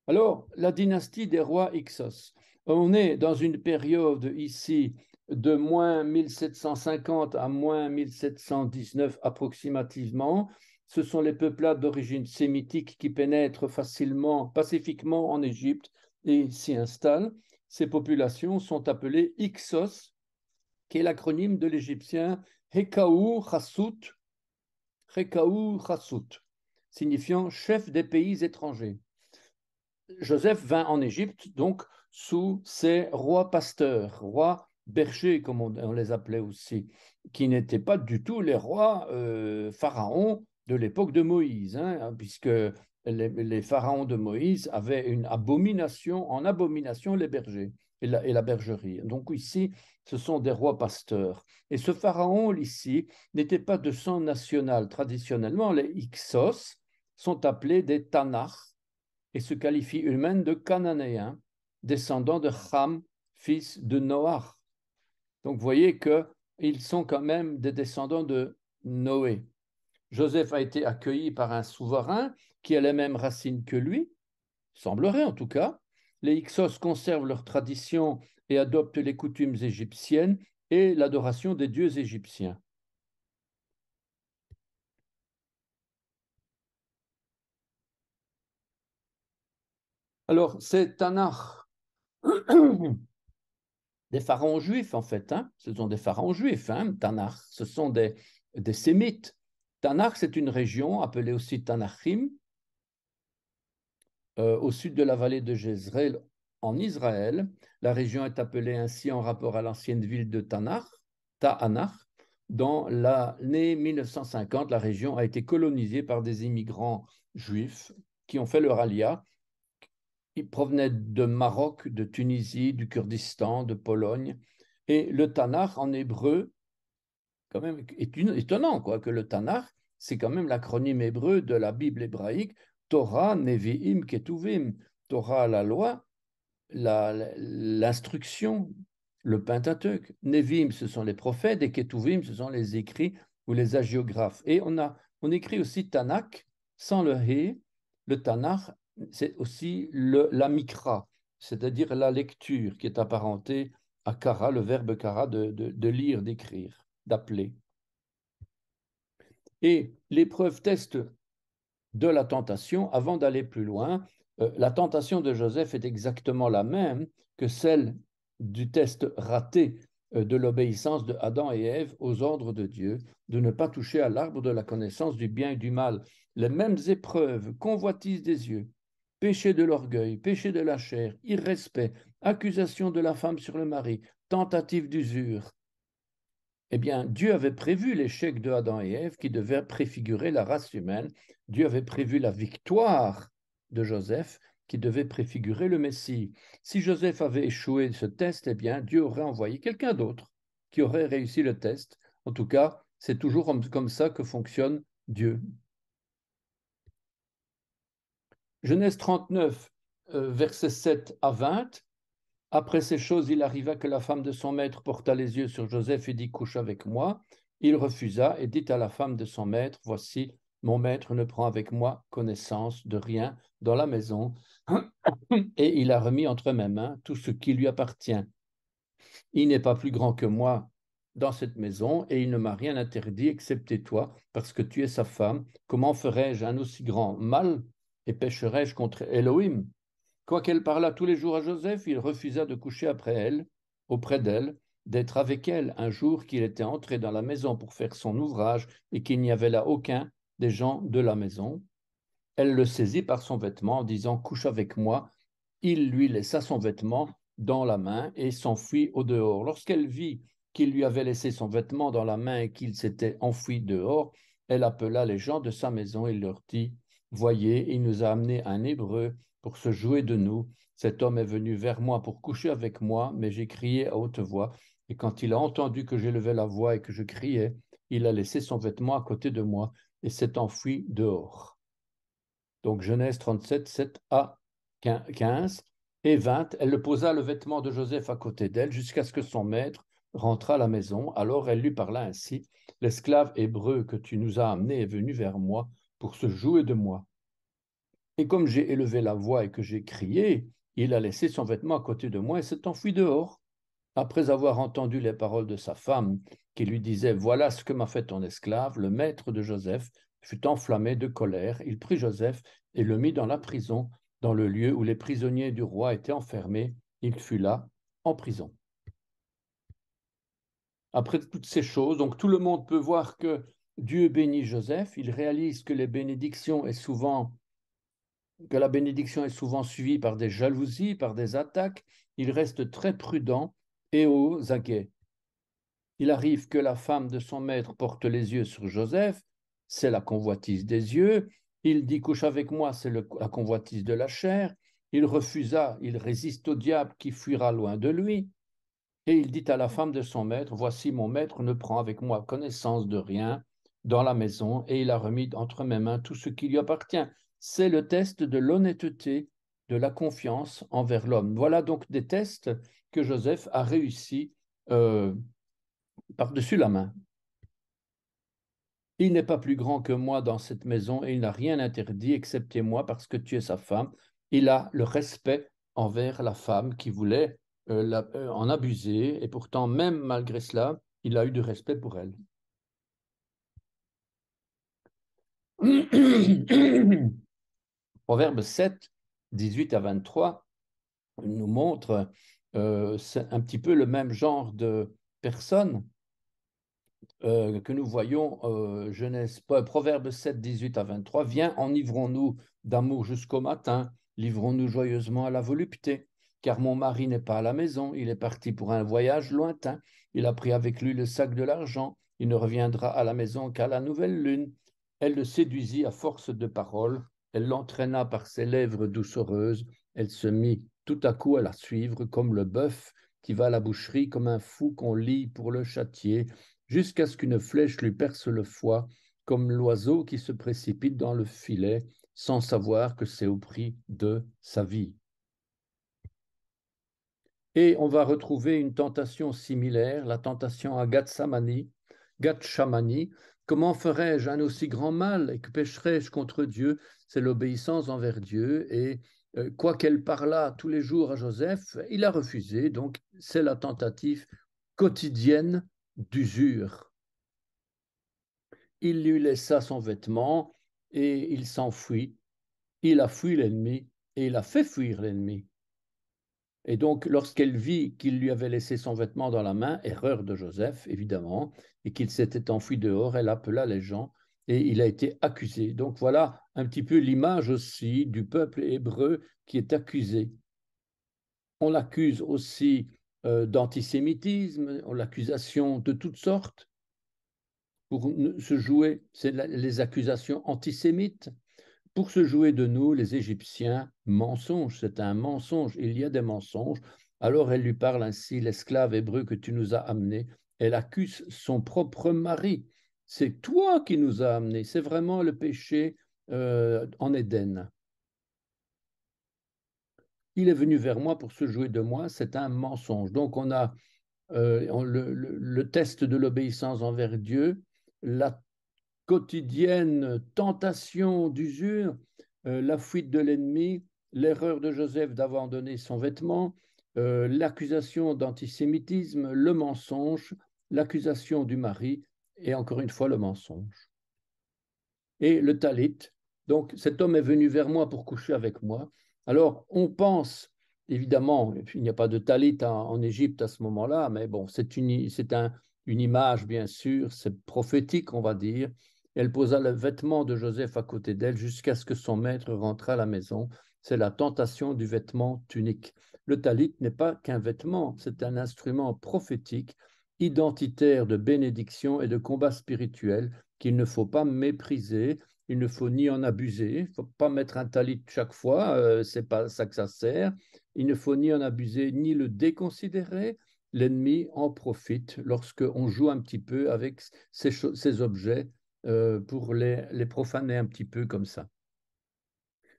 Alors, la dynastie des rois Ixos. On est dans une période ici de moins 1750 à moins 1719 approximativement. Ce sont les peuplades d'origine sémitique qui pénètrent facilement, pacifiquement en Égypte et s'y installent. Ces populations sont appelées Ixos, qui est l'acronyme de l'égyptien Hekaou Chassout, signifiant chef des pays étrangers. Joseph vint en Égypte donc sous ses rois pasteurs, rois bergers, comme on, les appelait aussi, qui n'étaient pas du tout les rois euh, pharaons de l'époque de Moïse, hein, hein, puisque les, pharaons de Moïse avaient une abomination, en abomination les bergers et la, bergerie. Donc ici, ce sont des rois pasteurs. Et ce pharaon ici n'était pas de sang national. Traditionnellement, les Ixos sont appelés des tanach et se qualifient eux-mêmes de Cananéens, descendants de Cham, fils de Noach. Donc vous voyez qu'ils sont quand même des descendants de Noé. Joseph a été accueilli par un souverain qui a les mêmes racines que lui, semblerait en tout cas. Les Hyksos conservent leurs traditions et adoptent les coutumes égyptiennes et l'adoration des dieux égyptiens. Alors, c'est Tanakh des pharaons juifs, en fait. Hein. Ce sont des pharaons juifs, hein, Tanar. Ce sont des, sémites. Tanakh, c'est une région appelée aussi Tanachim, euh, au sud de la vallée de Jezreel en Israël. La région est appelée ainsi en rapport à l'ancienne ville de Tanakh, Ta'anach. Dans l'année 1950, la région a été colonisée par des immigrants juifs qui ont fait leur alliat il provenait de Maroc, de Tunisie, du Kurdistan, de Pologne. Et le Tanakh en hébreu, quand même, est étonnant quoi, que le Tanakh, c'est quand même l'acronyme hébreu de la Bible hébraïque Torah, Nevi'im, Ketuvim. Torah, la loi, l'instruction, le Pentateuque. Nevi'im, ce sont les prophètes, et Ketuvim, ce sont les écrits ou les agiographes. Et on, a, on écrit aussi Tanakh sans le hé, le Tanakh c'est aussi la mikra, c'est-à-dire la lecture qui est apparentée à kara, le verbe kara, de, lire, d'écrire, d'appeler. Et l'épreuve test de la tentation, avant d'aller plus loin, euh, la tentation de Joseph est exactement la même que celle du test raté euh, de l'obéissance de Adam et Ève aux ordres de Dieu, de ne pas toucher à l'arbre de la connaissance du bien et du mal. Les mêmes épreuves, convoitissent des yeux, péché de l'orgueil, péché de la chair, irrespect, accusation de la femme sur le mari, tentative d'usure. Eh bien, Dieu avait prévu l'échec de Adam et Ève qui devait préfigurer la race humaine. Dieu avait prévu la victoire de Joseph qui devait préfigurer le Messie. Si Joseph avait échoué ce test, eh bien, Dieu aurait envoyé quelqu'un d'autre qui aurait réussi le test. En tout cas, c'est toujours comme ça que fonctionne Dieu. Genèse 39, euh, versets 7 à 20. Après ces choses, il arriva que la femme de son maître porta les yeux sur Joseph et dit Couche avec moi. Il refusa et dit à la femme de son maître Voici, mon maître ne prend avec moi connaissance de rien dans la maison, et il a remis entre mes mains tout ce qui lui appartient. Il n'est pas plus grand que moi dans cette maison, et il ne m'a rien interdit excepté toi, parce que tu es sa femme. Comment ferais-je un aussi grand mal et pêcherais je contre Elohim Quoiqu'elle parlât tous les jours à Joseph, il refusa de coucher après elle, auprès d'elle, d'être avec elle un jour qu'il était entré dans la maison pour faire son ouvrage et qu'il n'y avait là aucun des gens de la maison. Elle le saisit par son vêtement en disant Couche avec moi. Il lui laissa son vêtement dans la main et s'enfuit au dehors. Lorsqu'elle vit qu'il lui avait laissé son vêtement dans la main et qu'il s'était enfui dehors, elle appela les gens de sa maison et leur dit Voyez, il nous a amené un Hébreu pour se jouer de nous. Cet homme est venu vers moi pour coucher avec moi, mais j'ai crié à haute voix. Et quand il a entendu que j'élevais la voix et que je criais, il a laissé son vêtement à côté de moi et s'est enfui dehors. Donc Genèse 37, 7 à 15 et 20, elle le posa le vêtement de Joseph à côté d'elle jusqu'à ce que son maître rentrât à la maison. Alors elle lui parla ainsi, L'esclave hébreu que tu nous as amené est venu vers moi, pour se jouer de moi. Et comme j'ai élevé la voix et que j'ai crié, il a laissé son vêtement à côté de moi et s'est enfui dehors. Après avoir entendu les paroles de sa femme, qui lui disait Voilà ce que m'a fait ton esclave, le maître de Joseph fut enflammé de colère. Il prit Joseph et le mit dans la prison, dans le lieu où les prisonniers du roi étaient enfermés. Il fut là, en prison. Après toutes ces choses, donc tout le monde peut voir que Dieu bénit Joseph, il réalise que les bénédictions souvent que la bénédiction est souvent suivie par des jalousies, par des attaques, il reste très prudent et aux aguets. Il arrive que la femme de son maître porte les yeux sur Joseph, c'est la convoitise des yeux, il dit couche avec moi, c'est la convoitise de la chair, il refusa, il résiste au diable qui fuira loin de lui, et il dit à la femme de son maître, voici mon maître ne prend avec moi connaissance de rien, dans la maison et il a remis entre mes mains tout ce qui lui appartient. C'est le test de l'honnêteté, de la confiance envers l'homme. Voilà donc des tests que Joseph a réussi euh, par-dessus la main. Il n'est pas plus grand que moi dans cette maison et il n'a rien interdit excepté moi parce que tu es sa femme. Il a le respect envers la femme qui voulait euh, euh, en abuser et pourtant même malgré cela, il a eu du respect pour elle. Proverbe 7, 18 à 23 nous montre euh, un petit peu le même genre de personne euh, que nous voyons, euh, Proverbe 7, 18 à 23, Viens, enivrons-nous d'amour jusqu'au matin, livrons-nous joyeusement à la volupté, car mon mari n'est pas à la maison, il est parti pour un voyage lointain, il a pris avec lui le sac de l'argent, il ne reviendra à la maison qu'à la nouvelle lune, elle le séduisit à force de paroles, elle l'entraîna par ses lèvres doucereuses, elle se mit tout à coup à la suivre comme le bœuf qui va à la boucherie comme un fou qu'on lit pour le châtier, jusqu'à ce qu'une flèche lui perce le foie, comme l'oiseau qui se précipite dans le filet sans savoir que c'est au prix de sa vie. Et on va retrouver une tentation similaire, la tentation à Gatsamani, Comment ferais-je un aussi grand mal et que pécherais-je contre Dieu C'est l'obéissance envers Dieu. Et euh, quoi quoiqu'elle parlât tous les jours à Joseph, il a refusé. Donc, c'est la tentative quotidienne d'usure. Il lui laissa son vêtement et il s'enfuit. Il a fui l'ennemi et il a fait fuir l'ennemi. Et donc, lorsqu'elle vit qu'il lui avait laissé son vêtement dans la main, erreur de Joseph, évidemment, et qu'il s'était enfui dehors, elle appela les gens et il a été accusé. Donc voilà un petit peu l'image aussi du peuple hébreu qui est accusé. On l'accuse aussi euh, d'antisémitisme, l'accusation de toutes sortes pour se jouer, c'est les accusations antisémites. Pour se jouer de nous, les Égyptiens, mensonge, c'est un mensonge, il y a des mensonges. Alors elle lui parle ainsi, l'esclave hébreu que tu nous as amené. Elle accuse son propre mari. C'est toi qui nous as amené, C'est vraiment le péché euh, en Éden. Il est venu vers moi pour se jouer de moi. C'est un mensonge. Donc on a euh, le, le, test de l'obéissance envers Dieu, la quotidienne tentation d'usure, euh, la fuite de l'ennemi, l'erreur de Joseph d'abandonner son vêtement, euh, l'accusation d'antisémitisme, le mensonge, l'accusation du mari et encore une fois le mensonge. Et le talit, donc cet homme est venu vers moi pour coucher avec moi. Alors on pense, évidemment, il n'y a pas de talit en, hein, en Égypte à ce moment-là, mais bon, c'est c'est un, une image bien sûr, c'est prophétique on va dire, elle posa le vêtement de Joseph à côté d'elle jusqu'à ce que son maître rentrât à la maison. C'est la tentation du vêtement tunique. Le talit n'est pas qu'un vêtement, c'est un instrument prophétique, identitaire de bénédiction et de combat spirituel qu'il ne faut pas mépriser, il ne faut ni en abuser, il ne faut pas mettre un talit chaque fois, euh, c'est pas ça que ça sert, il ne faut ni en abuser ni le déconsidérer, l'ennemi en profite lorsque on joue un petit peu avec ses ces objets euh, pour les, profaner un petit peu comme ça.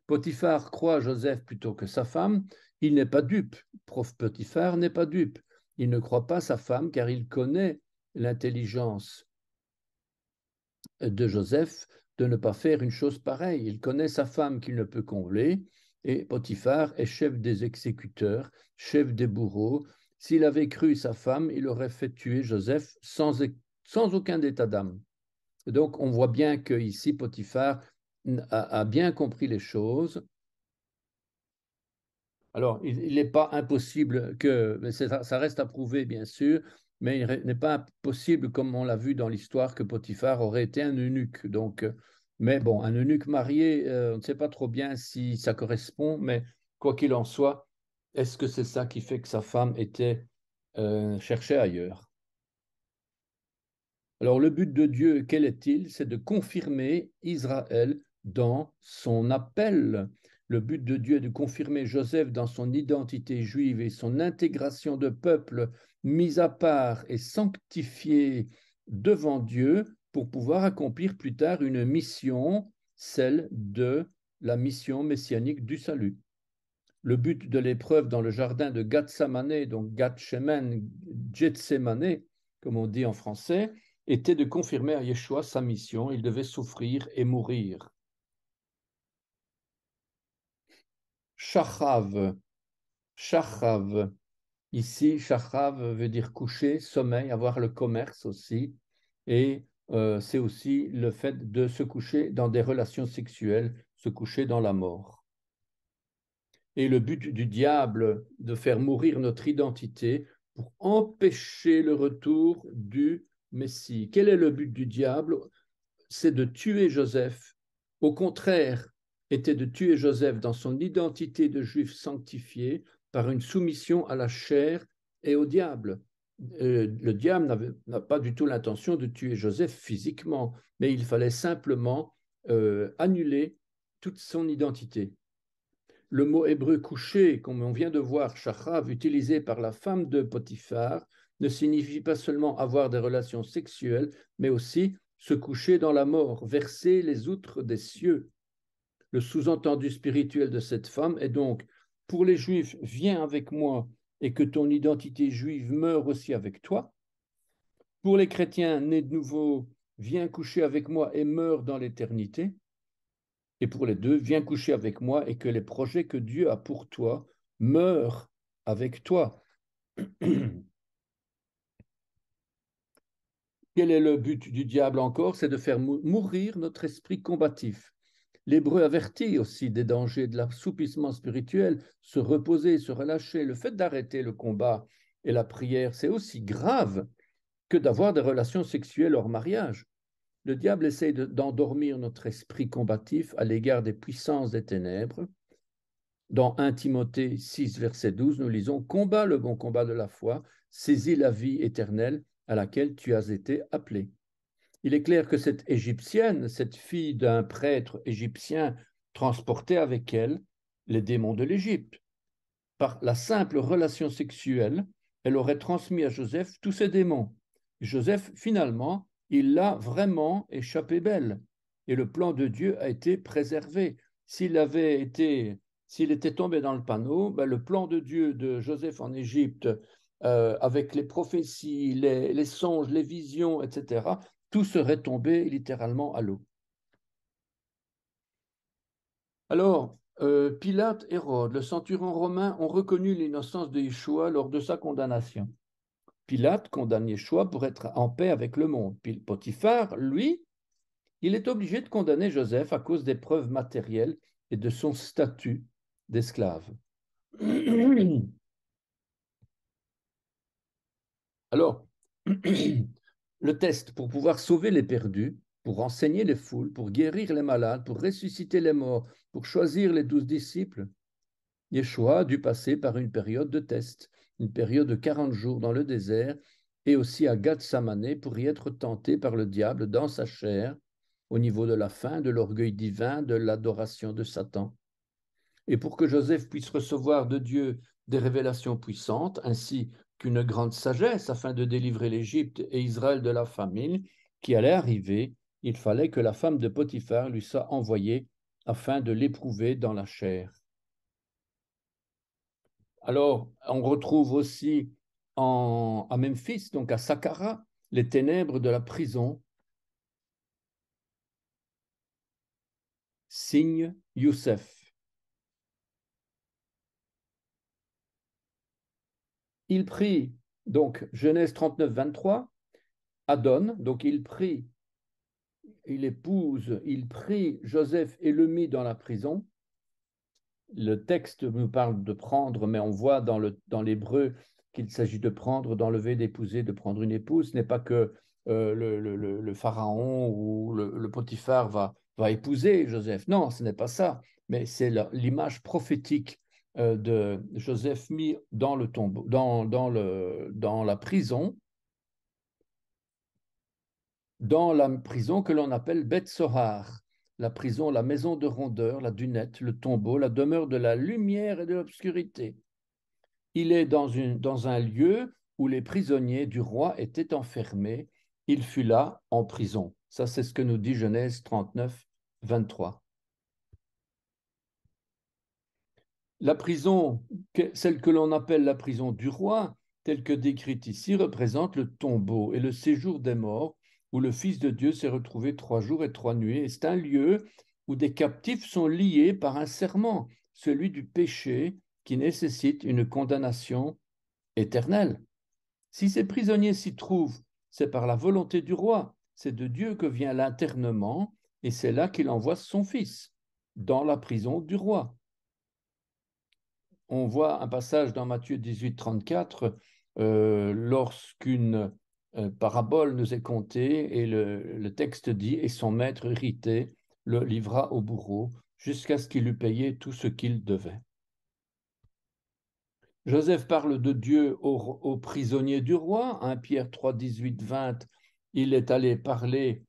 Potiphar croit Joseph plutôt que sa femme. Il n'est pas dupe. Prof Potiphar n'est pas dupe. Il ne croit pas sa femme car il connaît l'intelligence de Joseph de ne pas faire une chose pareille. Il connaît sa femme qu'il ne peut combler et Potiphar est chef des exécuteurs, chef des bourreaux. S'il avait cru sa femme, il aurait fait tuer Joseph sans aucun état d'âme. Donc, on voit bien que ici Potiphar a, bien compris les choses. Alors, il n'est pas impossible que, ça reste à prouver, bien sûr, mais il n'est pas possible, comme on l'a vu dans l'histoire, que Potiphar aurait été un eunuque. Donc, mais bon, un eunuque marié, euh, on ne sait pas trop bien si ça correspond, mais quoi qu'il en soit, est-ce que c'est ça qui fait que sa femme était euh, cherchée ailleurs alors le but de Dieu, quel est-il C'est de confirmer Israël dans son appel. Le but de Dieu est de confirmer Joseph dans son identité juive et son intégration de peuple mis à part et sanctifié devant Dieu pour pouvoir accomplir plus tard une mission, celle de la mission messianique du salut. Le but de l'épreuve dans le jardin de Gatsamane, donc Gatshemen, Getsemane, comme on dit en français, était de confirmer à Yeshua sa mission, il devait souffrir et mourir. Shachav, Shachav, ici Shachav veut dire coucher, sommeil, avoir le commerce aussi, et euh, c'est aussi le fait de se coucher dans des relations sexuelles, se coucher dans la mort. Et le but du diable de faire mourir notre identité pour empêcher le retour du Messie. Quel est le but du diable C'est de tuer Joseph. Au contraire, était de tuer Joseph dans son identité de juif sanctifié par une soumission à la chair et au diable. Euh, le diable n'a pas du tout l'intention de tuer Joseph physiquement, mais il fallait simplement euh, annuler toute son identité. Le mot hébreu couché, comme on vient de voir, shachav, utilisé par la femme de Potiphar, ne signifie pas seulement avoir des relations sexuelles, mais aussi se coucher dans la mort, verser les outres des cieux. Le sous-entendu spirituel de cette femme est donc, pour les juifs, viens avec moi et que ton identité juive meure aussi avec toi. Pour les chrétiens nés de nouveau, viens coucher avec moi et meurs dans l'éternité. Et pour les deux, viens coucher avec moi et que les projets que Dieu a pour toi meurent avec toi. Quel est le but du diable encore C'est de faire mourir notre esprit combatif. L'hébreu avertit aussi des dangers de l'assoupissement spirituel, se reposer, se relâcher. Le fait d'arrêter le combat et la prière, c'est aussi grave que d'avoir des relations sexuelles hors mariage. Le diable essaye d'endormir notre esprit combatif à l'égard des puissances des ténèbres. Dans 1 Timothée 6, verset 12, nous lisons Combat le bon combat de la foi, saisis la vie éternelle à laquelle tu as été appelé. Il est clair que cette Égyptienne, cette fille d'un prêtre égyptien, transportait avec elle les démons de l'Égypte. Par la simple relation sexuelle, elle aurait transmis à Joseph tous ses démons. Joseph, finalement, il l'a vraiment échappé belle. Et le plan de Dieu a été préservé. S'il avait été, s'il était tombé dans le panneau, ben, le plan de Dieu de Joseph en Égypte euh, avec les prophéties, les, songes, les visions, etc., tout serait tombé littéralement à l'eau. Alors, euh, Pilate, Hérode, le centurion romain ont reconnu l'innocence de Yeshua lors de sa condamnation. Pilate condamne Yeshua pour être en paix avec le monde. Potiphar, lui, il est obligé de condamner Joseph à cause des preuves matérielles et de son statut d'esclave. Alors, le test pour pouvoir sauver les perdus, pour enseigner les foules, pour guérir les malades, pour ressusciter les morts, pour choisir les douze disciples, Yeshua a dû passer par une période de test, une période de quarante jours dans le désert et aussi à Gethsemane pour y être tenté par le diable dans sa chair, au niveau de la faim, de l'orgueil divin, de l'adoration de Satan. Et pour que Joseph puisse recevoir de Dieu des révélations puissantes, ainsi une grande sagesse afin de délivrer l'Égypte et Israël de la famine qui allait arriver. Il fallait que la femme de Potiphar lui soit envoyée afin de l'éprouver dans la chair. Alors, on retrouve aussi en, à Memphis, donc à Saqqara, les ténèbres de la prison. Signe Youssef. il prie, donc Genèse 39, 23, Adon, donc il prie, il épouse, il prie Joseph et le mit dans la prison. Le texte nous parle de prendre, mais on voit dans l'hébreu dans qu'il s'agit de prendre, d'enlever, d'épouser, de prendre une épouse. Ce n'est pas que euh, le, pharaon ou le, le Potiphar va, va épouser Joseph. Non, ce n'est pas ça, mais c'est l'image prophétique euh, de Joseph mis dans, le tombeau, dans, le, dans la prison, dans la prison que l'on appelle Beth Sohar, la prison, la maison de rondeur, la dunette, le tombeau, la demeure de la lumière et de l'obscurité. Il est dans, une, dans un lieu où les prisonniers du roi étaient enfermés. Il fut là en prison. Ça, c'est ce que nous dit Genèse 39, 23. La prison, celle que l'on appelle la prison du roi, telle que décrite ici, représente le tombeau et le séjour des morts, où le Fils de Dieu s'est retrouvé trois jours et trois nuits. c'est un lieu où des captifs sont liés par un serment, celui du péché, qui nécessite une condamnation éternelle. Si ces prisonniers s'y trouvent, c'est par la volonté du roi, c'est de Dieu que vient l'internement, et c'est là qu'il envoie son Fils, dans la prison du roi on voit un passage dans Matthieu 18, 34, euh, lorsqu'une euh, parabole nous est contée et le, texte dit Et son maître irrité le livra au bourreau jusqu'à ce qu'il eût payé tout ce qu'il devait. Joseph parle de Dieu aux prisonniers du roi. 1 Pierre 3, 18, 20, il est allé parler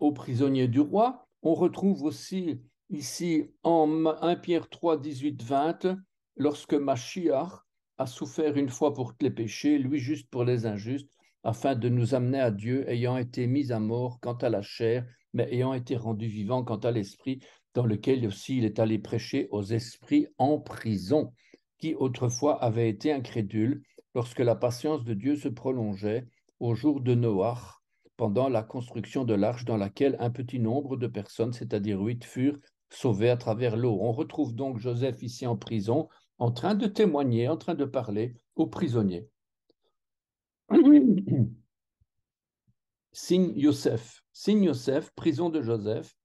aux prisonniers du roi. On retrouve aussi ici en 1 Pierre 3, 18, 20 lorsque Mashiach a souffert une fois pour les péchés, lui juste pour les injustes, afin de nous amener à Dieu, ayant été mis à mort quant à la chair, mais ayant été rendu vivant quant à l'esprit, dans lequel aussi il est allé prêcher aux esprits en prison, qui autrefois avaient été incrédules, lorsque la patience de Dieu se prolongeait au jour de Noach, pendant la construction de l'arche dans laquelle un petit nombre de personnes, c'est-à-dire huit, furent sauvées à travers l'eau. On retrouve donc Joseph ici en prison, en train de témoigner, en train de parler aux prisonniers. Signe Yosef. prison de Joseph,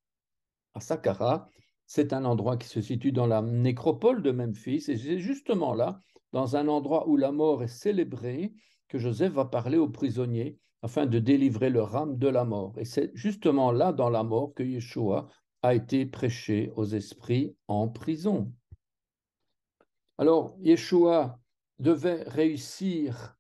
à Saqqara, c'est un endroit qui se situe dans la nécropole de Memphis, et c'est justement là, dans un endroit où la mort est célébrée, que Joseph va parler aux prisonniers afin de délivrer leur âme de la mort. Et c'est justement là, dans la mort, que Yeshua a été prêché aux esprits en prison. Alors, Yeshua devait réussir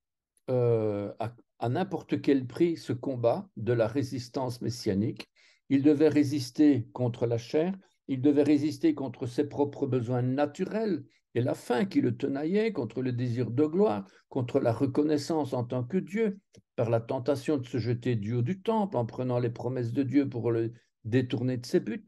euh, à, à n'importe quel prix ce combat de la résistance messianique. Il devait résister contre la chair, il devait résister contre ses propres besoins naturels et la faim qui le tenaillait, contre le désir de gloire, contre la reconnaissance en tant que Dieu, par la tentation de se jeter du haut du temple en prenant les promesses de Dieu pour le détourner de ses buts,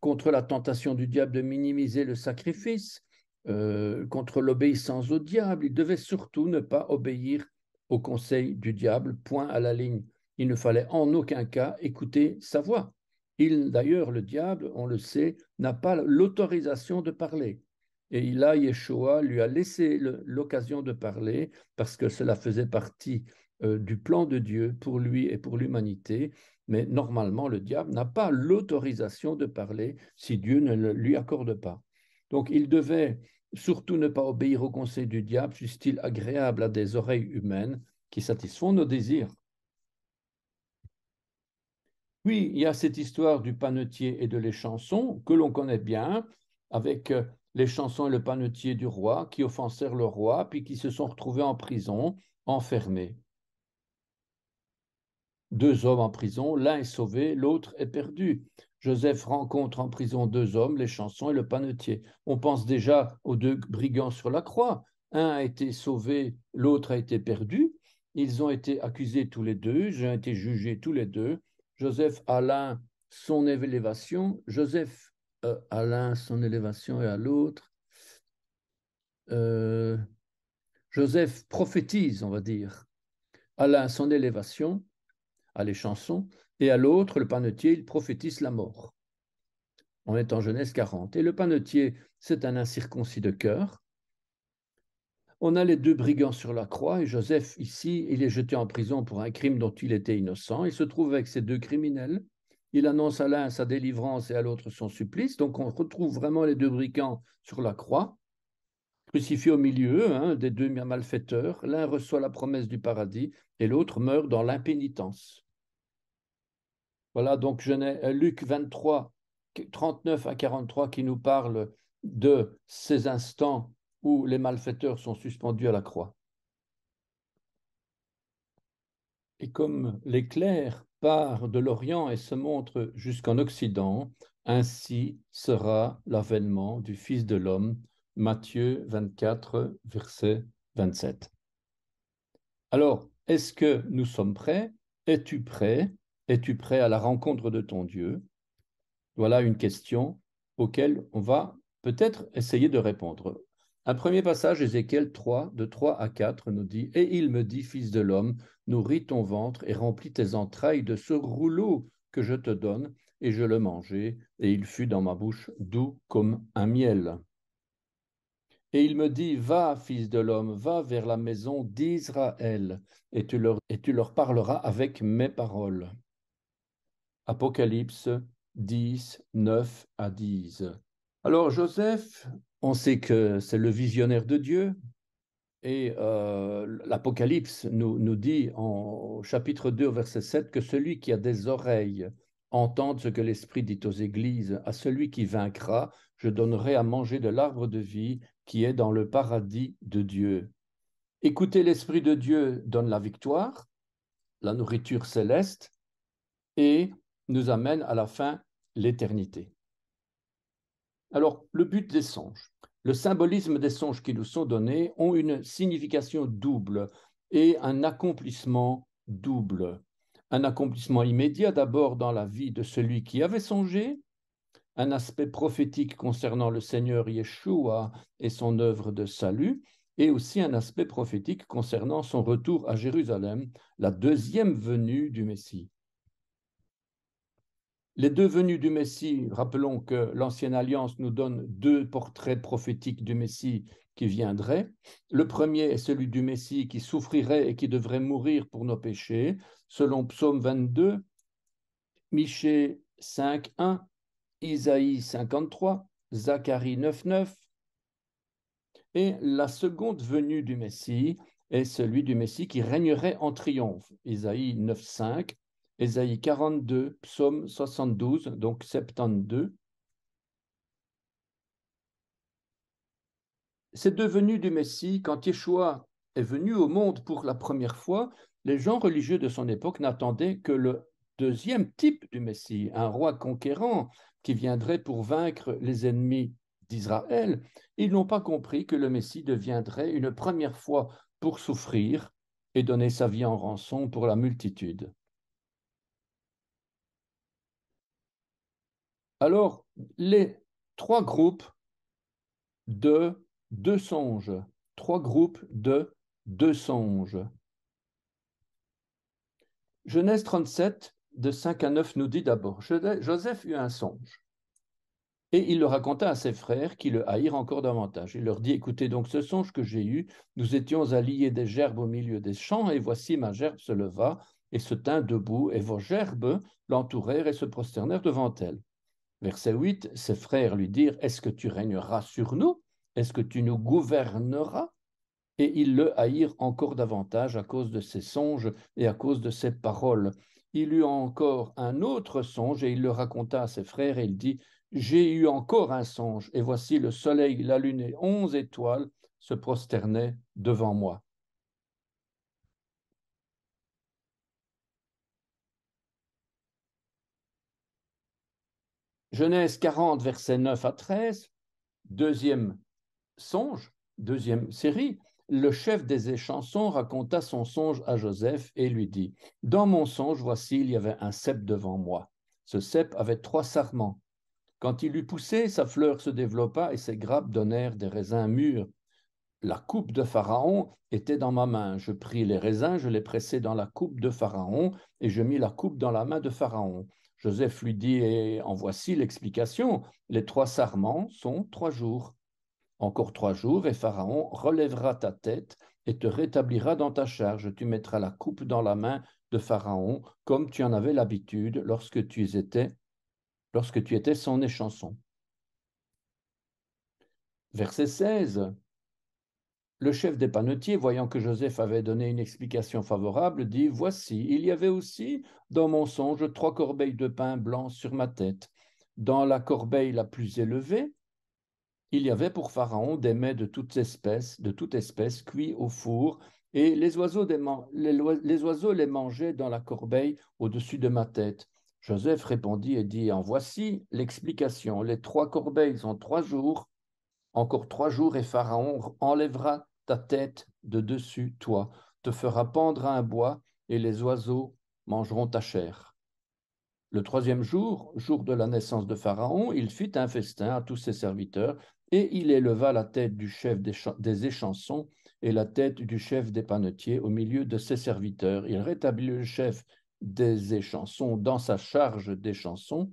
contre la tentation du diable de minimiser le sacrifice, euh, contre l'obéissance au diable. Il devait surtout ne pas obéir au conseil du diable, point à la ligne. Il ne fallait en aucun cas écouter sa voix. Il, d'ailleurs, le diable, on le sait, n'a pas l'autorisation de parler. Et là, Yeshua lui a laissé l'occasion de parler parce que cela faisait partie euh, du plan de Dieu pour lui et pour l'humanité. Mais normalement, le diable n'a pas l'autorisation de parler si Dieu ne lui accorde pas. Donc il devait surtout ne pas obéir au conseil du diable, fût il agréable à des oreilles humaines qui satisfont nos désirs. Oui, il y a cette histoire du panetier et de les chansons que l'on connaît bien, avec euh, les chansons et le panetier du roi qui offensèrent le roi, puis qui se sont retrouvés en prison, enfermés deux hommes en prison, l'un est sauvé, l'autre est perdu. Joseph rencontre en prison deux hommes, les chansons et le panetier. On pense déjà aux deux brigands sur la croix. Un a été sauvé, l'autre a été perdu. Ils ont été accusés tous les deux, ils ont été jugés tous les deux. Joseph Alain, son élévation. Joseph euh, Alain, son élévation et à l'autre. Euh, Joseph prophétise, on va dire. Alain, son élévation à les chansons, et à l'autre, le panetier, il prophétise la mort. On est en Genèse 40. Et le panetier, c'est un incirconcis de cœur. On a les deux brigands sur la croix, et Joseph, ici, il est jeté en prison pour un crime dont il était innocent. Il se trouve avec ces deux criminels. Il annonce à l'un sa délivrance et à l'autre son supplice. Donc on retrouve vraiment les deux brigands sur la croix, crucifiés au milieu hein, des deux malfaiteurs. L'un reçoit la promesse du paradis et l'autre meurt dans l'impénitence. Voilà, donc je euh, Luc 23, 39 à 43 qui nous parle de ces instants où les malfaiteurs sont suspendus à la croix. Et comme l'éclair part de l'Orient et se montre jusqu'en Occident, ainsi sera l'avènement du Fils de l'homme. Matthieu 24, verset 27. Alors, est-ce que nous sommes prêts Es-tu prêt es-tu prêt à la rencontre de ton Dieu Voilà une question auquel on va peut-être essayer de répondre. Un premier passage, Ézéchiel 3, de 3 à 4, nous dit Et il me dit, Fils de l'homme, nourris ton ventre et remplis tes entrailles de ce rouleau que je te donne. Et je le mangeai, et il fut dans ma bouche doux comme un miel. Et il me dit Va, Fils de l'homme, va vers la maison d'Israël, et, et tu leur parleras avec mes paroles. Apocalypse 10, 9 à 10. Alors Joseph, on sait que c'est le visionnaire de Dieu, et euh, l'Apocalypse nous, nous, dit en chapitre 2, verset 7, que celui qui a des oreilles entende ce que l'Esprit dit aux églises. À celui qui vaincra, je donnerai à manger de l'arbre de vie qui est dans le paradis de Dieu. Écoutez l'Esprit de Dieu donne la victoire, la nourriture céleste, et nous amène à la fin l'éternité. Alors, le but des songes. Le symbolisme des songes qui nous sont donnés ont une signification double et un accomplissement double. Un accomplissement immédiat d'abord dans la vie de celui qui avait songé, un aspect prophétique concernant le Seigneur Yeshua et son œuvre de salut, et aussi un aspect prophétique concernant son retour à Jérusalem, la deuxième venue du Messie. Les deux venues du Messie, rappelons que l'Ancienne Alliance nous donne deux portraits prophétiques du Messie qui viendrait. Le premier est celui du Messie qui souffrirait et qui devrait mourir pour nos péchés, selon Psaume 22, Michée 5.1, Isaïe 53, Zacharie 9, Et la seconde venue du Messie est celui du Messie qui régnerait en triomphe, Isaïe 9.5. Esaïe 42, Psaume 72, donc 72. C'est devenu du Messie quand Yeshua est venu au monde pour la première fois. Les gens religieux de son époque n'attendaient que le deuxième type du Messie, un roi conquérant qui viendrait pour vaincre les ennemis d'Israël. Ils n'ont pas compris que le Messie deviendrait une première fois pour souffrir et donner sa vie en rançon pour la multitude. Alors, les trois groupes de deux songes, trois groupes de deux songes. Genèse 37, de 5 à 9 nous dit d'abord, Joseph eut un songe, et il le raconta à ses frères qui le haïrent encore davantage. Il leur dit, écoutez donc ce songe que j'ai eu, nous étions à des gerbes au milieu des champs, et voici ma gerbe se leva et se tint debout, et vos gerbes l'entourèrent et se prosternèrent devant elle. Verset 8, ses frères lui dirent, Est-ce que tu régneras sur nous Est-ce que tu nous gouverneras Et ils le haïrent encore davantage à cause de ses songes et à cause de ses paroles. Il eut encore un autre songe et il le raconta à ses frères et il dit, J'ai eu encore un songe et voici le soleil, la lune et onze étoiles se prosternaient devant moi. Genèse 40, versets 9 à 13, deuxième songe, deuxième série, le chef des échansons raconta son songe à Joseph et lui dit Dans mon songe, voici, il y avait un cep devant moi. Ce cep avait trois sarments. Quand il eut poussé, sa fleur se développa et ses grappes donnèrent des raisins mûrs. La coupe de Pharaon était dans ma main. Je pris les raisins, je les pressai dans la coupe de Pharaon et je mis la coupe dans la main de Pharaon. Joseph lui dit, et en voici l'explication, les trois sarments sont trois jours. Encore trois jours, et Pharaon relèvera ta tête et te rétablira dans ta charge. Tu mettras la coupe dans la main de Pharaon, comme tu en avais l'habitude lorsque tu étais, lorsque tu étais son échanson. Verset 16. Le chef des panetiers, voyant que Joseph avait donné une explication favorable, dit Voici, il y avait aussi, dans mon songe, trois corbeilles de pain blanc sur ma tête. Dans la corbeille la plus élevée, il y avait pour Pharaon des mets de toutes espèces, de toute espèce cuits au four, et les oiseaux les, oiseaux les mangeaient dans la corbeille au-dessus de ma tête. Joseph répondit et dit En voici l'explication. Les trois corbeilles ont trois jours, encore trois jours, et Pharaon enlèvera ta tête de dessus toi, te fera pendre à un bois, et les oiseaux mangeront ta chair. Le troisième jour, jour de la naissance de Pharaon, il fit un festin à tous ses serviteurs, et il éleva la tête du chef des, échansons et la tête du chef des panetiers au milieu de ses serviteurs. Il rétablit le chef des échansons dans sa charge d'échansons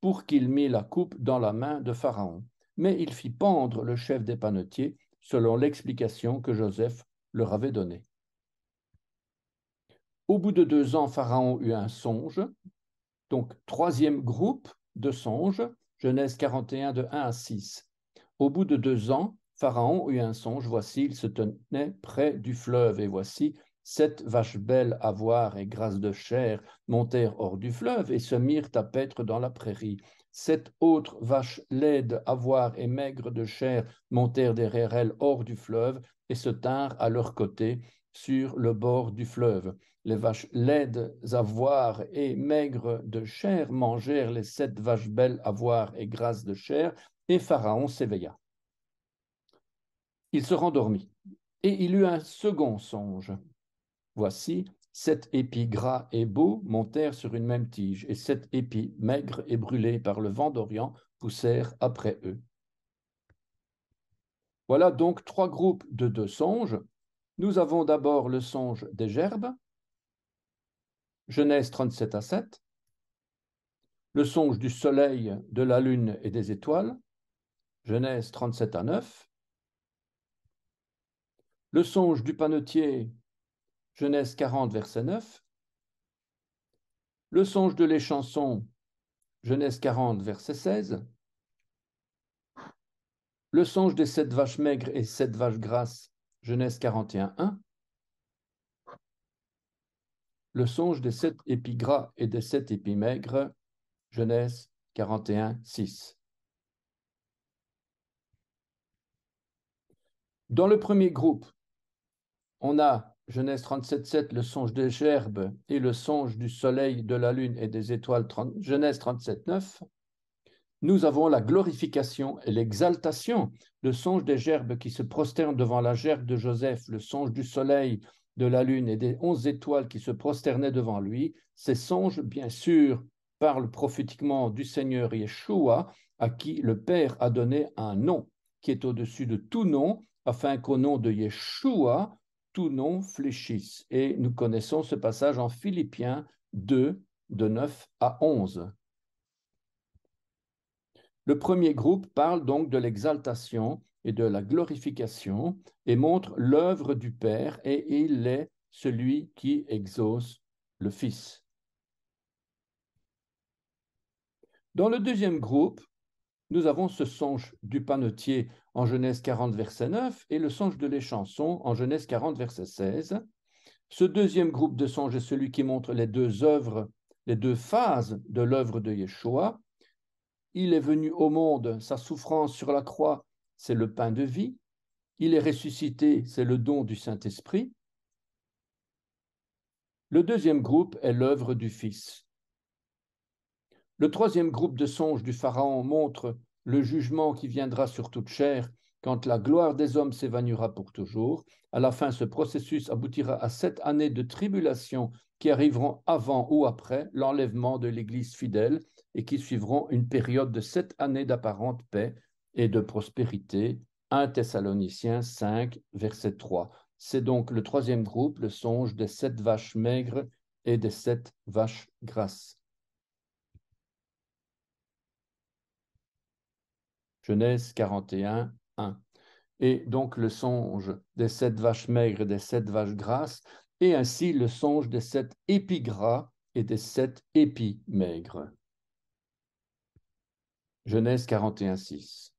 pour qu'il mît la coupe dans la main de Pharaon. Mais il fit pendre le chef des panetiers selon l'explication que Joseph leur avait donnée. Au bout de deux ans, Pharaon eut un songe. Donc, troisième groupe de songes, Genèse 41 de 1 à 6. Au bout de deux ans, Pharaon eut un songe. Voici, il se tenait près du fleuve, et voici, sept vaches belles, à voir et grasses de chair montèrent hors du fleuve et se mirent à paître dans la prairie. Sept autres vaches laides, voir et maigres de chair montèrent derrière elles hors du fleuve et se tinrent à leur côté sur le bord du fleuve. Les vaches laides, à voir et maigres de chair mangèrent les sept vaches belles, voir et grasses de chair, et Pharaon s'éveilla. Il se rendormit, et il eut un second songe. Voici, Sept épis gras et beaux montèrent sur une même tige, et sept épis maigres et brûlés par le vent d'Orient poussèrent après eux. Voilà donc trois groupes de deux songes. Nous avons d'abord le songe des gerbes, Genèse 37 à 7, le songe du soleil, de la lune et des étoiles, Genèse 37 à 9, le songe du panetier, Genèse 40, verset 9. Le songe de l'échanson, Genèse 40, verset 16. Le songe des sept vaches maigres et sept vaches grasses, Genèse 41, 1. Le songe des sept épis gras et des sept épis maigres, Genèse 41, 6. Dans le premier groupe, on a Genèse 37, 7, le songe des gerbes et le songe du soleil, de la lune et des étoiles, Genèse 37, 9, nous avons la glorification et l'exaltation, le songe des gerbes qui se prosternent devant la gerbe de Joseph, le songe du soleil, de la lune et des onze étoiles qui se prosternaient devant lui. Ces songes, bien sûr, parlent prophétiquement du Seigneur Yeshua, à qui le Père a donné un nom qui est au-dessus de tout nom, afin qu'au nom de Yeshua, tout nom fléchisse. Et nous connaissons ce passage en Philippiens 2, de 9 à 11. Le premier groupe parle donc de l'exaltation et de la glorification et montre l'œuvre du Père et il est celui qui exauce le Fils. Dans le deuxième groupe, nous avons ce songe du panetier en Genèse 40, verset 9, et le songe de l'échanson en Genèse 40, verset 16. Ce deuxième groupe de songes est celui qui montre les deux œuvres, les deux phases de l'œuvre de Yeshua. Il est venu au monde, sa souffrance sur la croix, c'est le pain de vie. Il est ressuscité, c'est le don du Saint-Esprit. Le deuxième groupe est l'œuvre du Fils. Le troisième groupe de songes du Pharaon montre le jugement qui viendra sur toute chair, quand la gloire des hommes s'évanouira pour toujours. À la fin, ce processus aboutira à sept années de tribulation qui arriveront avant ou après l'enlèvement de l'Église fidèle et qui suivront une période de sept années d'apparente paix et de prospérité. 1 Thessaloniciens 5, verset 3. C'est donc le troisième groupe, le songe des sept vaches maigres et des sept vaches grasses. Genèse 41, 1. Et donc le songe des sept vaches maigres et des sept vaches grasses, et ainsi le songe des sept épis gras et des sept épis maigres. Genèse 41, 6.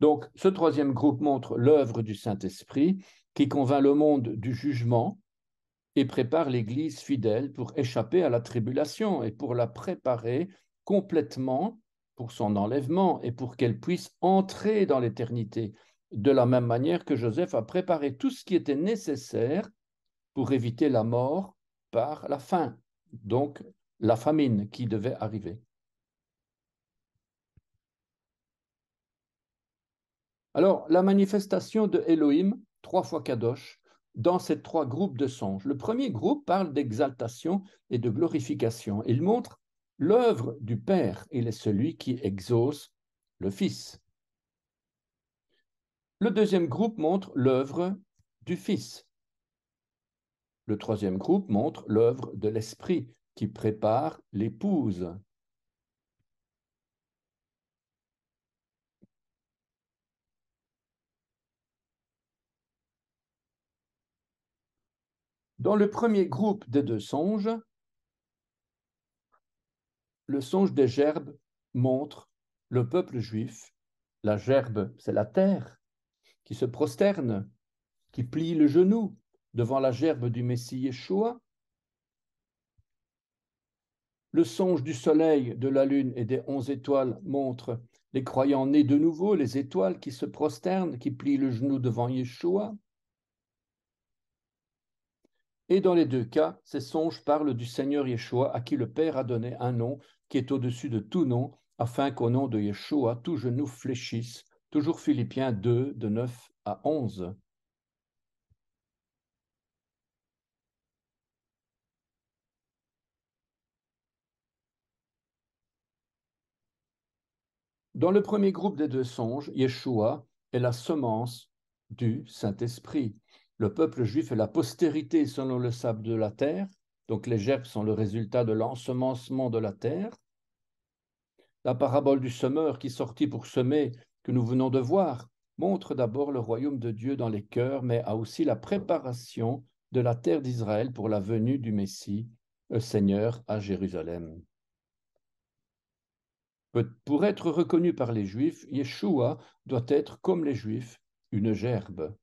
Donc, ce troisième groupe montre l'œuvre du Saint-Esprit qui convainc le monde du jugement et prépare l'Église fidèle pour échapper à la tribulation et pour la préparer complètement pour son enlèvement et pour qu'elle puisse entrer dans l'éternité, de la même manière que Joseph a préparé tout ce qui était nécessaire pour éviter la mort par la faim, donc la famine qui devait arriver. Alors, la manifestation de Elohim, trois fois Kadosh, dans ces trois groupes de songes. Le premier groupe parle d'exaltation et de glorification. Il montre L'œuvre du Père, il est celui qui exauce le Fils. Le deuxième groupe montre l'œuvre du Fils. Le troisième groupe montre l'œuvre de l'Esprit qui prépare l'épouse. Dans le premier groupe des deux songes, le songe des gerbes montre le peuple juif, la gerbe, c'est la terre, qui se prosterne, qui plie le genou devant la gerbe du Messie Yeshua. Le songe du soleil, de la lune et des onze étoiles montre les croyants nés de nouveau, les étoiles qui se prosternent, qui plient le genou devant Yeshua. Et dans les deux cas, ces songes parlent du Seigneur Yeshua à qui le Père a donné un nom qui est au-dessus de tout nom, afin qu'au nom de Yeshua, tout genou fléchisse. Toujours Philippiens 2, de 9 à 11. Dans le premier groupe des deux songes, Yeshua est la semence du Saint-Esprit. Le peuple juif est la postérité selon le sable de la terre, donc les gerbes sont le résultat de l'ensemencement de la terre. La parabole du semeur qui sortit pour semer, que nous venons de voir, montre d'abord le royaume de Dieu dans les cœurs, mais a aussi la préparation de la terre d'Israël pour la venue du Messie, le euh, Seigneur, à Jérusalem. Pour être reconnu par les Juifs, Yeshua doit être, comme les Juifs, une gerbe.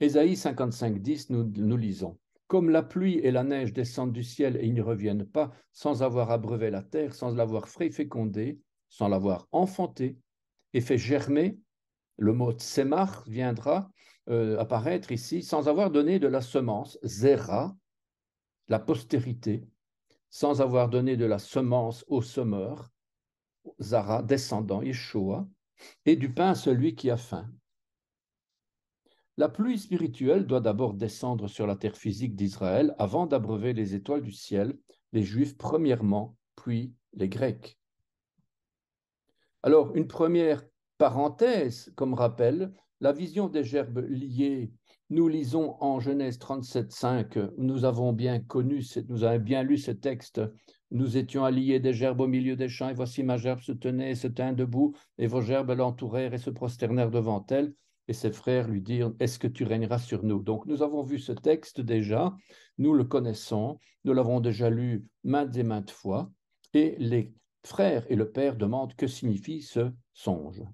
Ésaïe 55, 10, nous, lisons Comme la pluie et la neige descendent du ciel et ne reviennent pas, sans avoir abreuvé la terre, sans l'avoir fécondée, sans l'avoir enfantée et fait germer, le mot tsemar viendra euh, apparaître ici, sans avoir donné de la semence, zera, la postérité, sans avoir donné de la semence au semeur, Zara, descendant, Yeshua, et du pain à celui qui a faim. La pluie spirituelle doit d'abord descendre sur la terre physique d'Israël avant d'abreuver les étoiles du ciel, les Juifs premièrement, puis les Grecs. Alors, une première parenthèse comme rappel, la vision des gerbes liées, nous lisons en Genèse 37.5, nous avons bien connu, nous avons bien lu ce texte, nous étions alliés des gerbes au milieu des champs, et voici ma gerbe se tenait et se tint debout, et vos gerbes l'entourèrent et se prosternèrent devant elle et ses frères lui dirent, Est-ce que tu régneras sur nous Donc nous avons vu ce texte déjà, nous le connaissons, nous l'avons déjà lu maintes et maintes fois, et les frères et le père demandent, Que signifie ce songe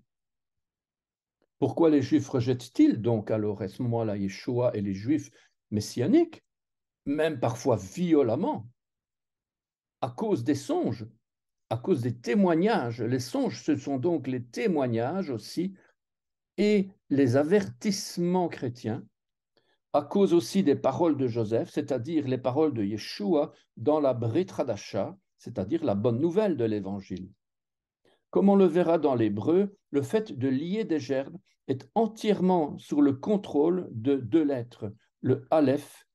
Pourquoi les Juifs rejettent-ils donc alors à ce moment-là Yeshua et les Juifs messianiques, même parfois violemment, à cause des songes, à cause des témoignages Les songes, ce sont donc les témoignages aussi, et les avertissements chrétiens à cause aussi des paroles de Joseph, c'est-à-dire les paroles de Yeshua dans la Brit Hadasha, c'est-à-dire la bonne nouvelle de l'Évangile. Comme on le verra dans l'hébreu, le fait de lier des gerbes est entièrement sous le contrôle de deux lettres, le Aleph,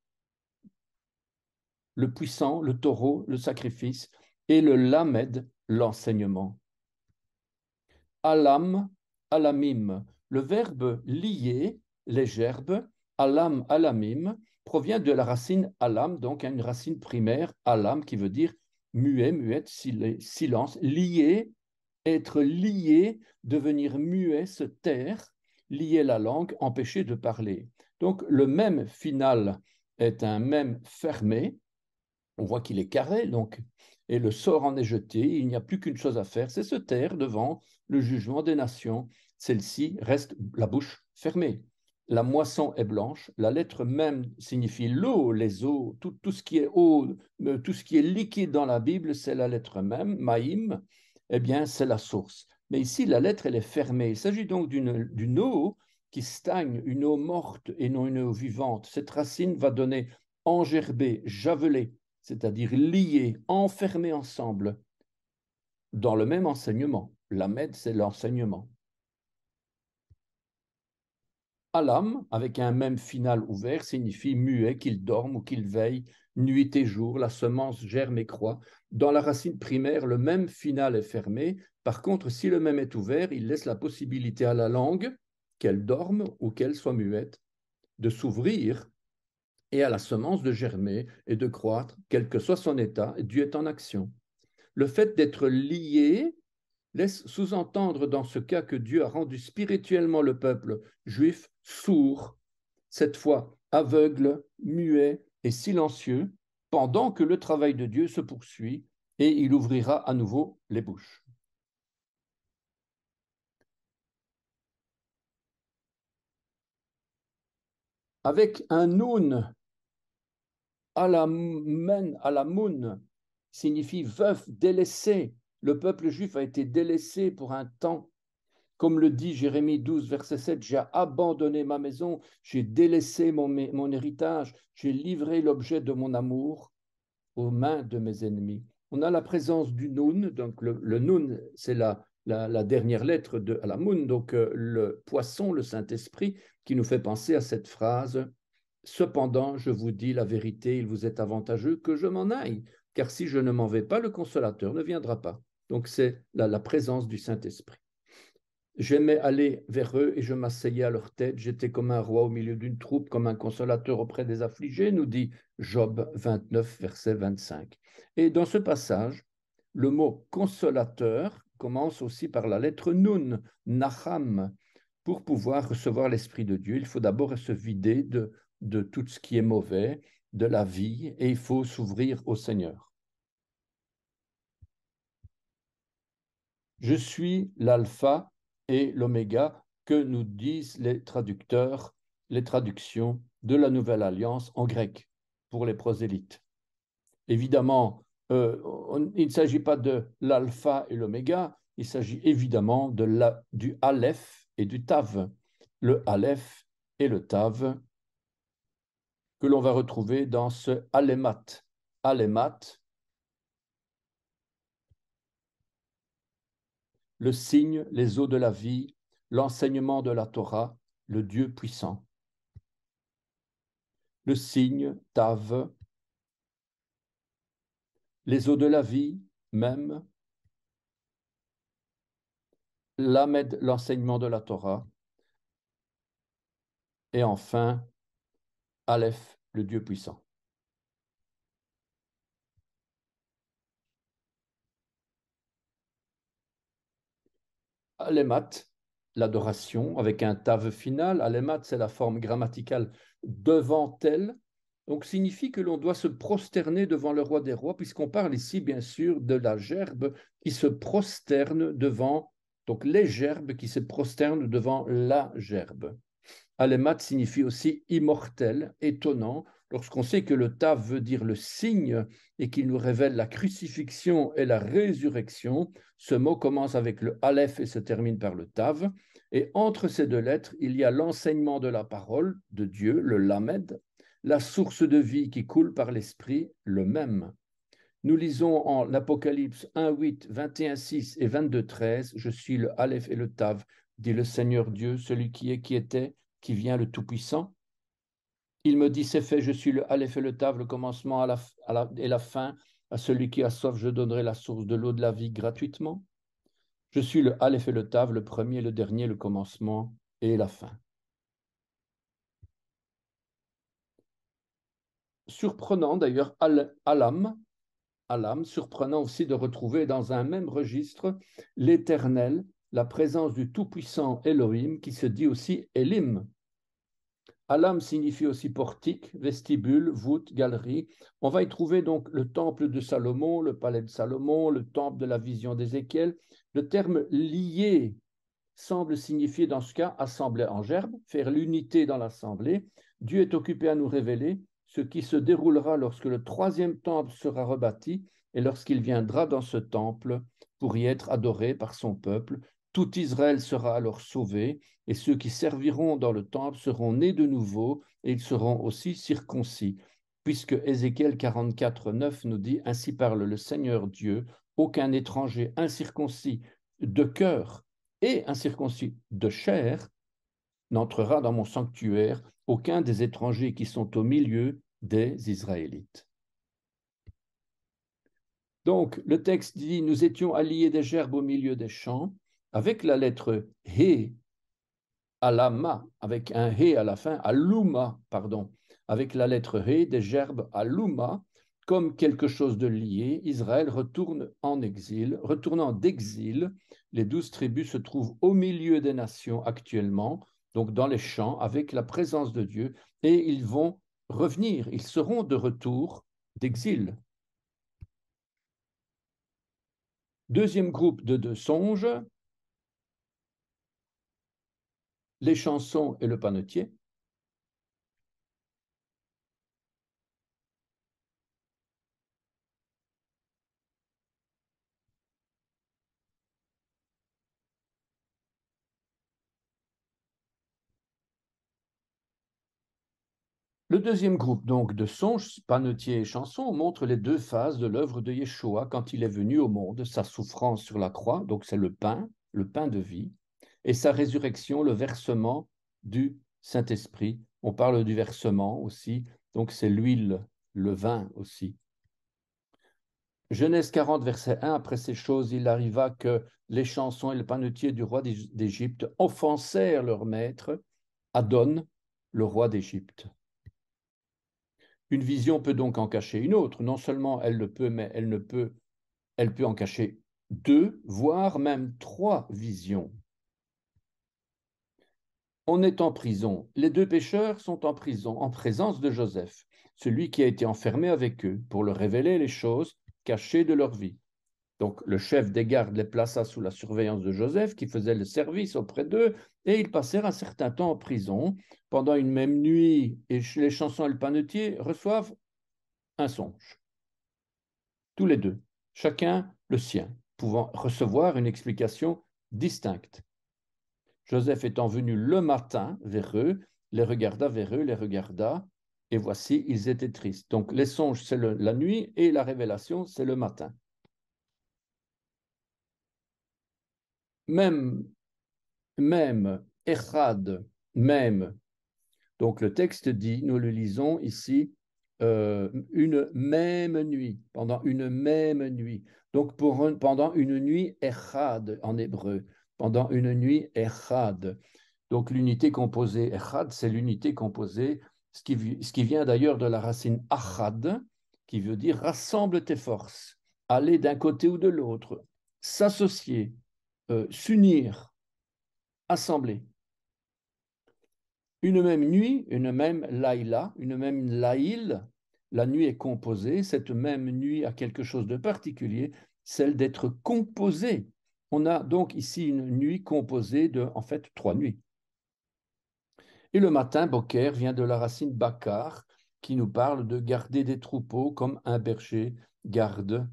le puissant, le taureau, le sacrifice, et le Lamed, l'enseignement. Alam, Alamim, le verbe lier les gerbes, alam, alamim, provient de la racine alam, donc hein, une racine primaire, alam, qui veut dire muet, muette, silence, lier, être lié, devenir muet, se taire, lier la langue, empêcher de parler. Donc le même final est un même fermé, on voit qu'il est carré, donc et le sort en est jeté, il n'y a plus qu'une chose à faire, c'est se taire devant le jugement des nations. Celle-ci reste la bouche fermée. La moisson est blanche, la lettre même signifie l'eau, les eaux, tout, ce qui est eau, euh, tout ce qui est liquide dans la Bible, c'est la lettre même, maïm, eh bien c'est la source. Mais ici, la lettre, elle est fermée. Il s'agit donc d'une eau qui stagne, une eau morte et non une eau vivante. Cette racine va donner engerbé, javelé, c'est-à-dire liés, enfermés ensemble dans le même enseignement. L'Amed, c'est l'enseignement. Alam, avec un même final ouvert, signifie muet, qu'il dorme ou qu'il veille, nuit et jour, la semence germe et croît. Dans la racine primaire, le même final est fermé. Par contre, si le même est ouvert, il laisse la possibilité à la langue, qu'elle dorme ou qu'elle soit muette, de s'ouvrir et à la semence de germer et de croître, quel que soit son état, Dieu est en action. Le fait d'être lié laisse sous-entendre dans ce cas que Dieu a rendu spirituellement le peuple juif sourd, cette fois aveugle, muet et silencieux, pendant que le travail de Dieu se poursuit et il ouvrira à nouveau les bouches. Avec un noun « Alamun » Alamoun signifie veuf, délaissé. Le peuple juif a été délaissé pour un temps. Comme le dit Jérémie 12, verset 7, j'ai abandonné ma maison, j'ai délaissé mon, héritage, j'ai livré l'objet de mon amour aux mains de mes ennemis. On a la présence du Noun, donc le, le Noun, c'est la, la, la, dernière lettre de Alamoun, donc euh, le poisson, le Saint-Esprit, qui nous fait penser à cette phrase Cependant, je vous dis la vérité, il vous est avantageux que je m'en aille, car si je ne m'en vais pas, le consolateur ne viendra pas. Donc c'est la, présence du Saint-Esprit. J'aimais aller vers eux et je m'asseyais à leur tête. J'étais comme un roi au milieu d'une troupe, comme un consolateur auprès des affligés, nous dit Job 29, verset 25. Et dans ce passage, le mot consolateur commence aussi par la lettre Nun, Naham. Pour pouvoir recevoir l'Esprit de Dieu, il faut d'abord se vider de de tout ce qui est mauvais, de la vie, et il faut s'ouvrir au Seigneur. Je suis l'alpha et l'oméga que nous disent les traducteurs, les traductions de la Nouvelle Alliance en grec pour les prosélytes. Évidemment, euh, il ne s'agit pas de l'alpha et l'oméga, il s'agit évidemment de la, du aleph et du tav. Le aleph et le tav que l'on va retrouver dans ce Alemat. Alemat, le signe, les eaux de la vie, l'enseignement de la Torah, le Dieu puissant. Le signe, Tav, les eaux de la vie, même, l'Amed, l'enseignement de la Torah, et enfin, Aleph, le Dieu puissant. Alemat, l'adoration, avec un tav final. Alemat, c'est la forme grammaticale devant elle, donc signifie que l'on doit se prosterner devant le roi des rois, puisqu'on parle ici, bien sûr, de la gerbe qui se prosterne devant, donc les gerbes qui se prosternent devant la gerbe. Alemat signifie aussi immortel, étonnant, lorsqu'on sait que le Tav veut dire le signe et qu'il nous révèle la crucifixion et la résurrection, ce mot commence avec le Aleph et se termine par le Tav. Et entre ces deux lettres, il y a l'enseignement de la parole de Dieu, le Lamed, la source de vie qui coule par l'esprit, le même. Nous lisons en Apocalypse 1, 8, 21, 6 et 22, 13 Je suis le Aleph et le Tav, dit le Seigneur Dieu, celui qui est, qui était, qui vient le Tout-Puissant. Il me dit, c'est fait, je suis le Aleph et le Tav, le commencement à la, et la fin. À celui qui a soif, je donnerai la source de l'eau de la vie gratuitement. Je suis le Aleph et le Tav, le premier, le dernier, le commencement et la fin. Surprenant d'ailleurs, Alam, Alam, surprenant aussi de retrouver dans un même registre l'Éternel la présence du Tout-Puissant Elohim qui se dit aussi Elim. Alam signifie aussi portique, vestibule, voûte, galerie. On va y trouver donc le temple de Salomon, le palais de Salomon, le temple de la vision d'Ézéchiel. Le terme lié semble signifier dans ce cas assembler en gerbe, faire l'unité dans l'assemblée. Dieu est occupé à nous révéler ce qui se déroulera lorsque le troisième temple sera rebâti et lorsqu'il viendra dans ce temple pour y être adoré par son peuple, tout Israël sera alors sauvé, et ceux qui serviront dans le temple seront nés de nouveau, et ils seront aussi circoncis. Puisque Ézéchiel 44, 9 nous dit Ainsi parle le Seigneur Dieu, aucun étranger incirconcis de cœur et incirconcis de chair n'entrera dans mon sanctuaire, aucun des étrangers qui sont au milieu des Israélites. Donc, le texte dit Nous étions alliés des gerbes au milieu des champs avec la lettre He, avec un He à la fin, Aluma, pardon, avec la lettre He, des gerbes à Aluma, comme quelque chose de lié, Israël retourne en exil. Retournant d'exil, les douze tribus se trouvent au milieu des nations actuellement, donc dans les champs, avec la présence de Dieu, et ils vont revenir, ils seront de retour d'exil. Deuxième groupe de deux songes, les chansons et le panetier. Le deuxième groupe donc de songes, panetiers et chansons montre les deux phases de l'œuvre de Yeshua quand il est venu au monde, sa souffrance sur la croix, donc c'est le pain, le pain de vie, et sa résurrection, le versement du Saint-Esprit. On parle du versement aussi, donc c'est l'huile, le vin aussi. Genèse 40, verset 1, après ces choses, il arriva que les chansons et le panetier du roi d'Égypte offensèrent leur maître, Adon, le roi d'Égypte. Une vision peut donc en cacher une autre. Non seulement elle le peut, mais elle ne peut, elle peut en cacher deux, voire même trois visions on est en prison. Les deux pêcheurs sont en prison en présence de Joseph, celui qui a été enfermé avec eux pour leur révéler les choses cachées de leur vie. Donc le chef des gardes les plaça sous la surveillance de Joseph, qui faisait le service auprès d'eux, et ils passèrent un certain temps en prison. Pendant une même nuit, et les chansons et le panetier reçoivent un songe. Tous les deux, chacun le sien, pouvant recevoir une explication distincte. Joseph étant venu le matin vers eux, les regarda vers eux, les regarda, et voici, ils étaient tristes. Donc les songes, c'est la nuit, et la révélation, c'est le matin. Même, même, echad, même. Donc le texte dit, nous le lisons ici, euh, une même nuit, pendant une même nuit. Donc pour pendant une nuit echad en hébreu pendant une nuit Echad. Donc l'unité composée Echad, c'est l'unité composée, ce qui, ce qui vient d'ailleurs de la racine Achad, qui veut dire rassemble tes forces, aller d'un côté ou de l'autre, s'associer, euh, s'unir, assembler. Une même nuit, une même laïla, une même laïl, la nuit est composée, cette même nuit a quelque chose de particulier, celle d'être composée on a donc ici une nuit composée de, en fait, trois nuits. Et le matin, Boker vient de la racine Bakar, qui nous parle de garder des troupeaux comme un berger garde.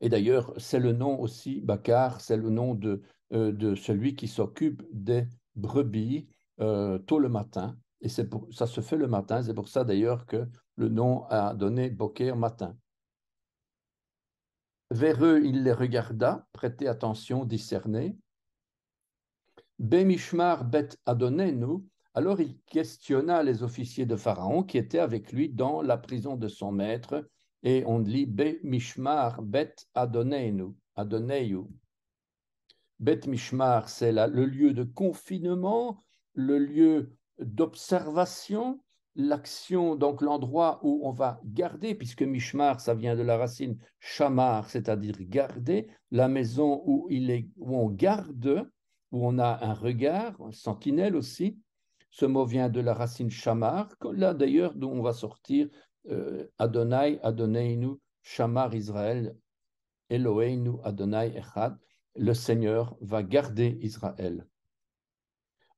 Et d'ailleurs, c'est le nom aussi, Bakar, c'est le nom de, euh, de celui qui s'occupe des brebis euh, tôt le matin. Et pour, ça se fait le matin, c'est pour ça d'ailleurs que le nom a donné Boker matin. Vers eux, il les regarda, prêtait attention, discernez. Bé-mishmar bet Adonenu, alors il questionna les officiers de Pharaon qui étaient avec lui dans la prison de son maître, et on lit Bé-mishmar bet Adonenu, Adoneyu. Bet Mishmar, c'est le lieu de confinement, le lieu d'observation, l'action, donc l'endroit où on va garder, puisque Mishmar, ça vient de la racine chamar, c'est-à-dire garder, la maison où, il est, où on garde, où on a un regard, un sentinelle aussi. Ce mot vient de la racine chamar, là d'ailleurs d'où on va sortir euh, Adonai, Adonai Shamar Israël, Eloheinu, Adonai Echad, le Seigneur va garder Israël.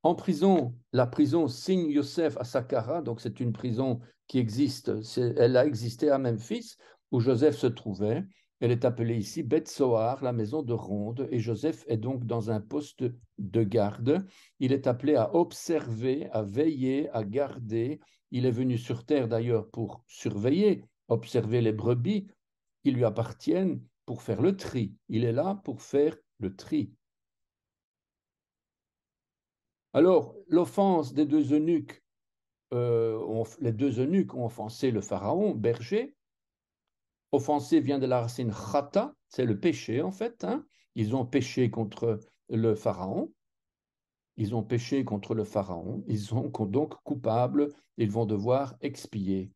En prison, la prison Signe yosef à Saqqara, donc c'est une prison qui existe, elle a existé à Memphis, où Joseph se trouvait. Elle est appelée ici Beth soar la maison de ronde, et Joseph est donc dans un poste de garde. Il est appelé à observer, à veiller, à garder. Il est venu sur terre d'ailleurs pour surveiller, observer les brebis qui lui appartiennent, pour faire le tri. Il est là pour faire le tri. Alors, l'offense des deux eunuques, euh, les deux eunuques ont offensé le pharaon, berger. Offensé vient de la racine chata, c'est le péché en fait. Hein. Ils ont péché contre le pharaon. Ils ont péché contre le pharaon. Ils sont donc coupables. Ils vont devoir expier.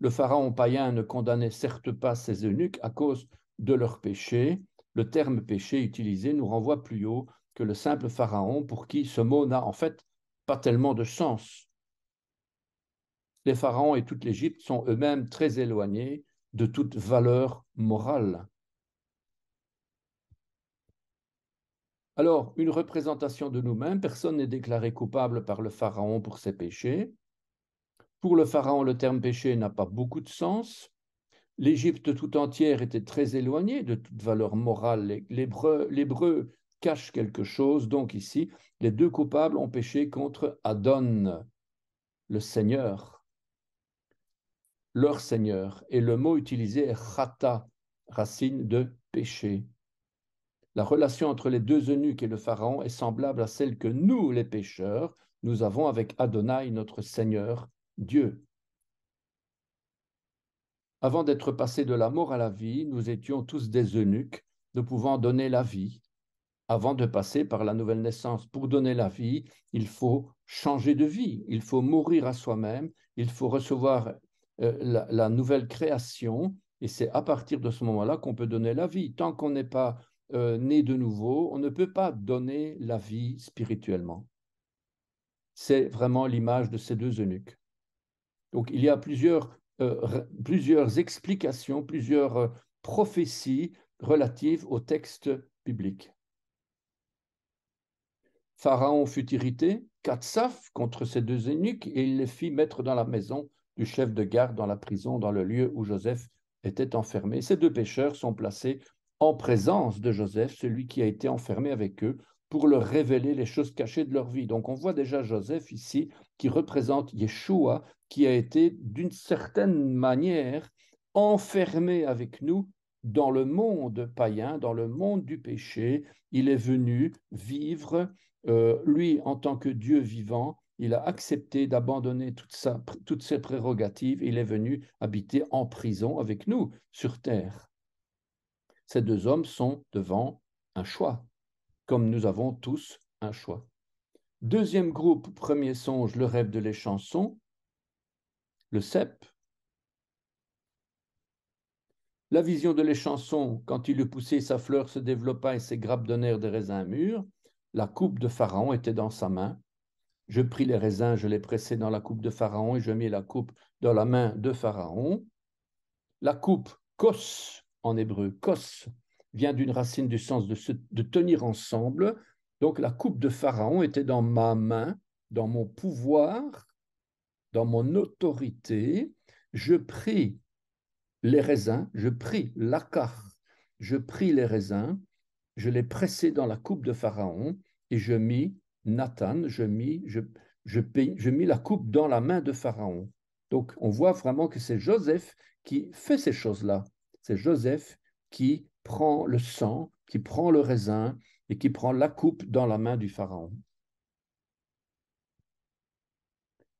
Le pharaon païen ne condamnait certes pas ses eunuques à cause de leur péché. Le terme péché utilisé nous renvoie plus haut que le simple pharaon pour qui ce mot n'a en fait pas tellement de sens. Les pharaons et toute l'Égypte sont eux-mêmes très éloignés de toute valeur morale. Alors, une représentation de nous-mêmes, personne n'est déclaré coupable par le Pharaon pour ses péchés. Pour le Pharaon, le terme péché n'a pas beaucoup de sens. L'Égypte tout entière était très éloignée de toute valeur morale. L'hébreu cache quelque chose. Donc ici, les deux coupables ont péché contre Adon, le Seigneur, leur Seigneur. Et le mot utilisé est chata, racine de péché. La relation entre les deux eunuques et le Pharaon est semblable à celle que nous, les pécheurs, nous avons avec Adonai, notre Seigneur, Dieu. Avant d'être passés de la mort à la vie, nous étions tous des eunuques, ne pouvant donner la vie, avant de passer par la nouvelle naissance. Pour donner la vie, il faut changer de vie, il faut mourir à soi-même, il faut recevoir euh, la, nouvelle création, et c'est à partir de ce moment-là qu'on peut donner la vie. Tant qu'on n'est pas euh, né de nouveau, on ne peut pas donner la vie spirituellement. C'est vraiment l'image de ces deux eunuques. Donc il y a plusieurs, euh, plusieurs explications, plusieurs prophéties relatives au texte biblique. Pharaon fut irrité, Katsaf contre ses deux eunuques, et il les fit mettre dans la maison du chef de garde, dans la prison, dans le lieu où Joseph était enfermé. Ces deux pécheurs sont placés en présence de Joseph, celui qui a été enfermé avec eux, pour leur révéler les choses cachées de leur vie. Donc on voit déjà Joseph ici qui représente Yeshua, qui a été d'une certaine manière enfermé avec nous dans le monde païen, dans le monde du péché. Il est venu vivre euh, lui, en tant que Dieu vivant, il a accepté d'abandonner toutes ses prérogatives. Il est venu habiter en prison avec nous sur terre. Ces deux hommes sont devant un choix, comme nous avons tous un choix. Deuxième groupe, premier songe, le rêve de l'échanson, le cep. La vision de l'échanson, quand il eut poussé, sa fleur se développa et ses grappes donnèrent des raisins mûrs. La coupe de Pharaon était dans sa main. Je pris les raisins, je les pressai dans la coupe de Pharaon et je mis la coupe dans la main de Pharaon. La coupe kos en hébreu, kos, vient d'une racine du sens de, de tenir ensemble. Donc la coupe de Pharaon était dans ma main, dans mon pouvoir, dans mon autorité. Je pris les raisins, je pris l'acar, je pris les raisins je l'ai pressé dans la coupe de Pharaon et je mis Nathan, je mis, je, je mis la coupe dans la main de Pharaon. Donc on voit vraiment que c'est Joseph qui fait ces choses-là. C'est Joseph qui prend le sang, qui prend le raisin et qui prend la coupe dans la main du Pharaon.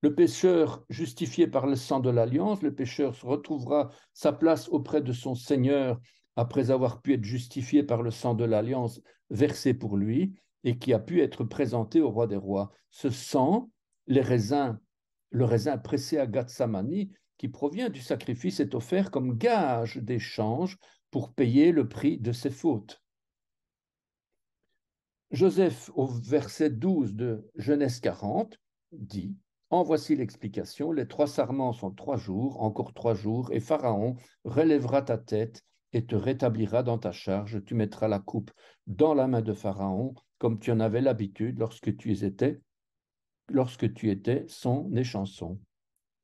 Le pécheur, justifié par le sang de l'alliance, le pécheur retrouvera sa place auprès de son Seigneur après avoir pu être justifié par le sang de l'alliance versé pour lui et qui a pu être présenté au roi des rois. Ce sang, les raisins, le raisin pressé à Gatsamani, qui provient du sacrifice, est offert comme gage d'échange pour payer le prix de ses fautes. Joseph, au verset 12 de Genèse 40, dit en voici l'explication. Les trois sarments sont trois jours, encore trois jours, et Pharaon relèvera ta tête et te rétablira dans ta charge. Tu mettras la coupe dans la main de Pharaon, comme tu en avais l'habitude lorsque tu étais, lorsque tu étais son échanson.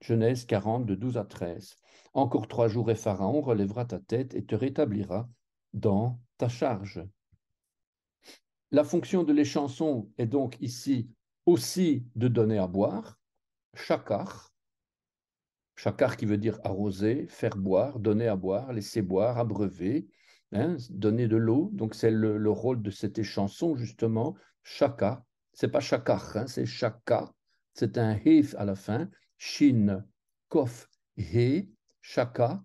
Genèse 40, de 12 à 13. Encore trois jours et Pharaon relèvera ta tête et te rétablira dans ta charge. La fonction de l'échanson est donc ici aussi de donner à boire, chakar, Chakar qui veut dire arroser, faire boire, donner à boire, laisser boire, abreuver, hein, donner de l'eau. Donc c'est le, rôle de cette échanson justement. Chaka, c'est pas chakar, hein, c'est chaka. C'est un hef à la fin. Shin, kof, he, chaka.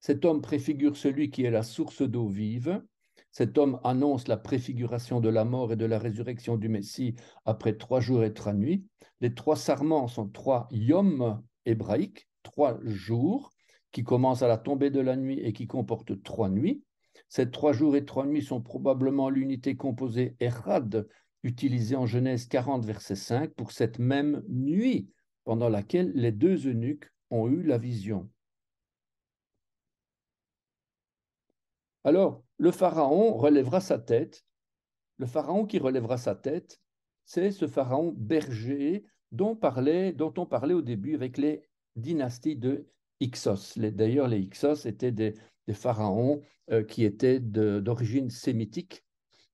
Cet homme préfigure celui qui est la source d'eau vive, cet homme annonce la préfiguration de la mort et de la résurrection du Messie après trois jours et trois nuits. Les trois sarments sont trois yom hébraïques, trois jours, qui commencent à la tombée de la nuit et qui comportent trois nuits. Ces trois jours et trois nuits sont probablement l'unité composée Erad, utilisée en Genèse 40, verset 5, pour cette même nuit pendant laquelle les deux eunuques ont eu la vision. Alors, le pharaon relèvera sa tête. Le pharaon qui relèvera sa tête, c'est ce pharaon berger dont, parlait, dont on parlait au début avec les dynasties de Hyksos. D'ailleurs, les Hyksos étaient des, pharaons euh, qui étaient d'origine sémitique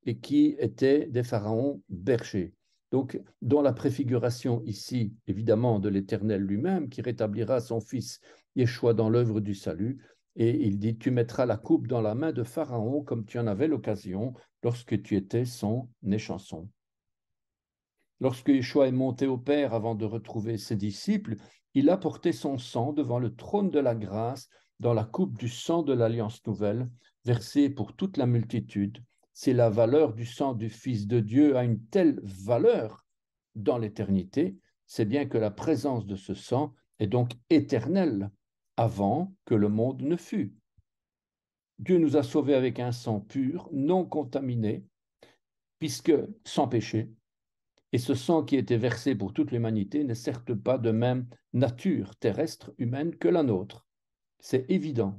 et qui étaient des pharaons berger. Donc, dans la préfiguration ici, évidemment, de l'Éternel lui-même, qui rétablira son fils Yeshua dans l'œuvre du salut, et il dit, tu mettras la coupe dans la main de Pharaon comme tu en avais l'occasion lorsque tu étais son échanson. Lorsque Yeshua est monté au Père avant de retrouver ses disciples, il a porté son sang devant le trône de la grâce dans la coupe du sang de l'Alliance nouvelle, versée pour toute la multitude. C'est la valeur du sang du Fils de Dieu a une telle valeur dans l'éternité, c'est bien que la présence de ce sang est donc éternelle avant que le monde ne fût. Dieu nous a sauvés avec un sang pur, non contaminé, puisque sans péché, et ce sang qui était versé pour toute l'humanité n'est certes pas de même nature terrestre humaine que la nôtre. C'est évident.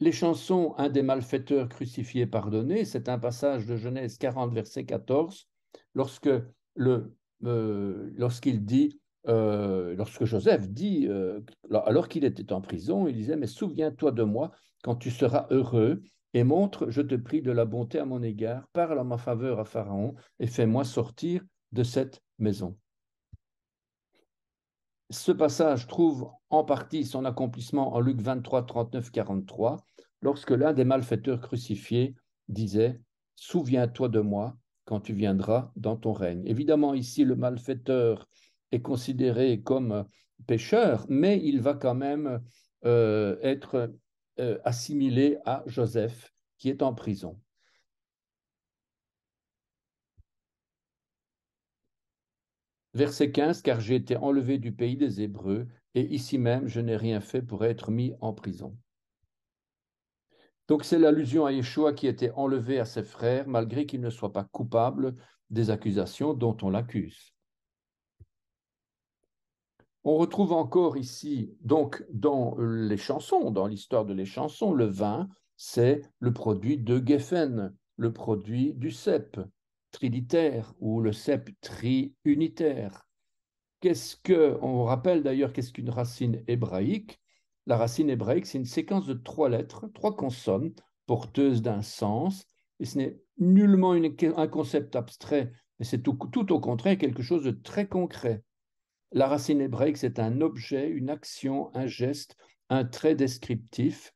Les chansons Un des malfaiteurs crucifiés pardonné, c'est un passage de Genèse 40, verset 14, lorsque le, euh, lorsqu'il dit euh, lorsque Joseph dit, euh, alors qu'il était en prison, il disait, mais souviens-toi de moi quand tu seras heureux et montre, je te prie, de la bonté à mon égard, parle en ma faveur à Pharaon et fais-moi sortir de cette maison. Ce passage trouve en partie son accomplissement en Luc 23, 39, 43, lorsque l'un des malfaiteurs crucifiés disait Souviens-toi de moi quand tu viendras dans ton règne. Évidemment, ici, le malfaiteur est considéré comme euh, pécheur, mais il va quand même euh, être euh, assimilé à Joseph qui est en prison. Verset 15, car j'ai été enlevé du pays des Hébreux, et ici même je n'ai rien fait pour être mis en prison. Donc c'est l'allusion à Yeshua qui était enlevé à ses frères, malgré qu'il ne soit pas coupable des accusations dont on l'accuse. On retrouve encore ici, donc, dans les chansons, dans l'histoire de les chansons, le vin, c'est le produit de Geffen, le produit du cep trilitaire ou le cep triunitaire. Qu'est-ce que, on rappelle d'ailleurs, qu'est-ce qu'une racine hébraïque La racine hébraïque, c'est une séquence de trois lettres, trois consonnes, porteuses d'un sens, et ce n'est nullement un concept abstrait, mais c'est tout au contraire quelque chose de très concret. La racine hébraïque, c'est un objet, une action, un geste, un trait descriptif,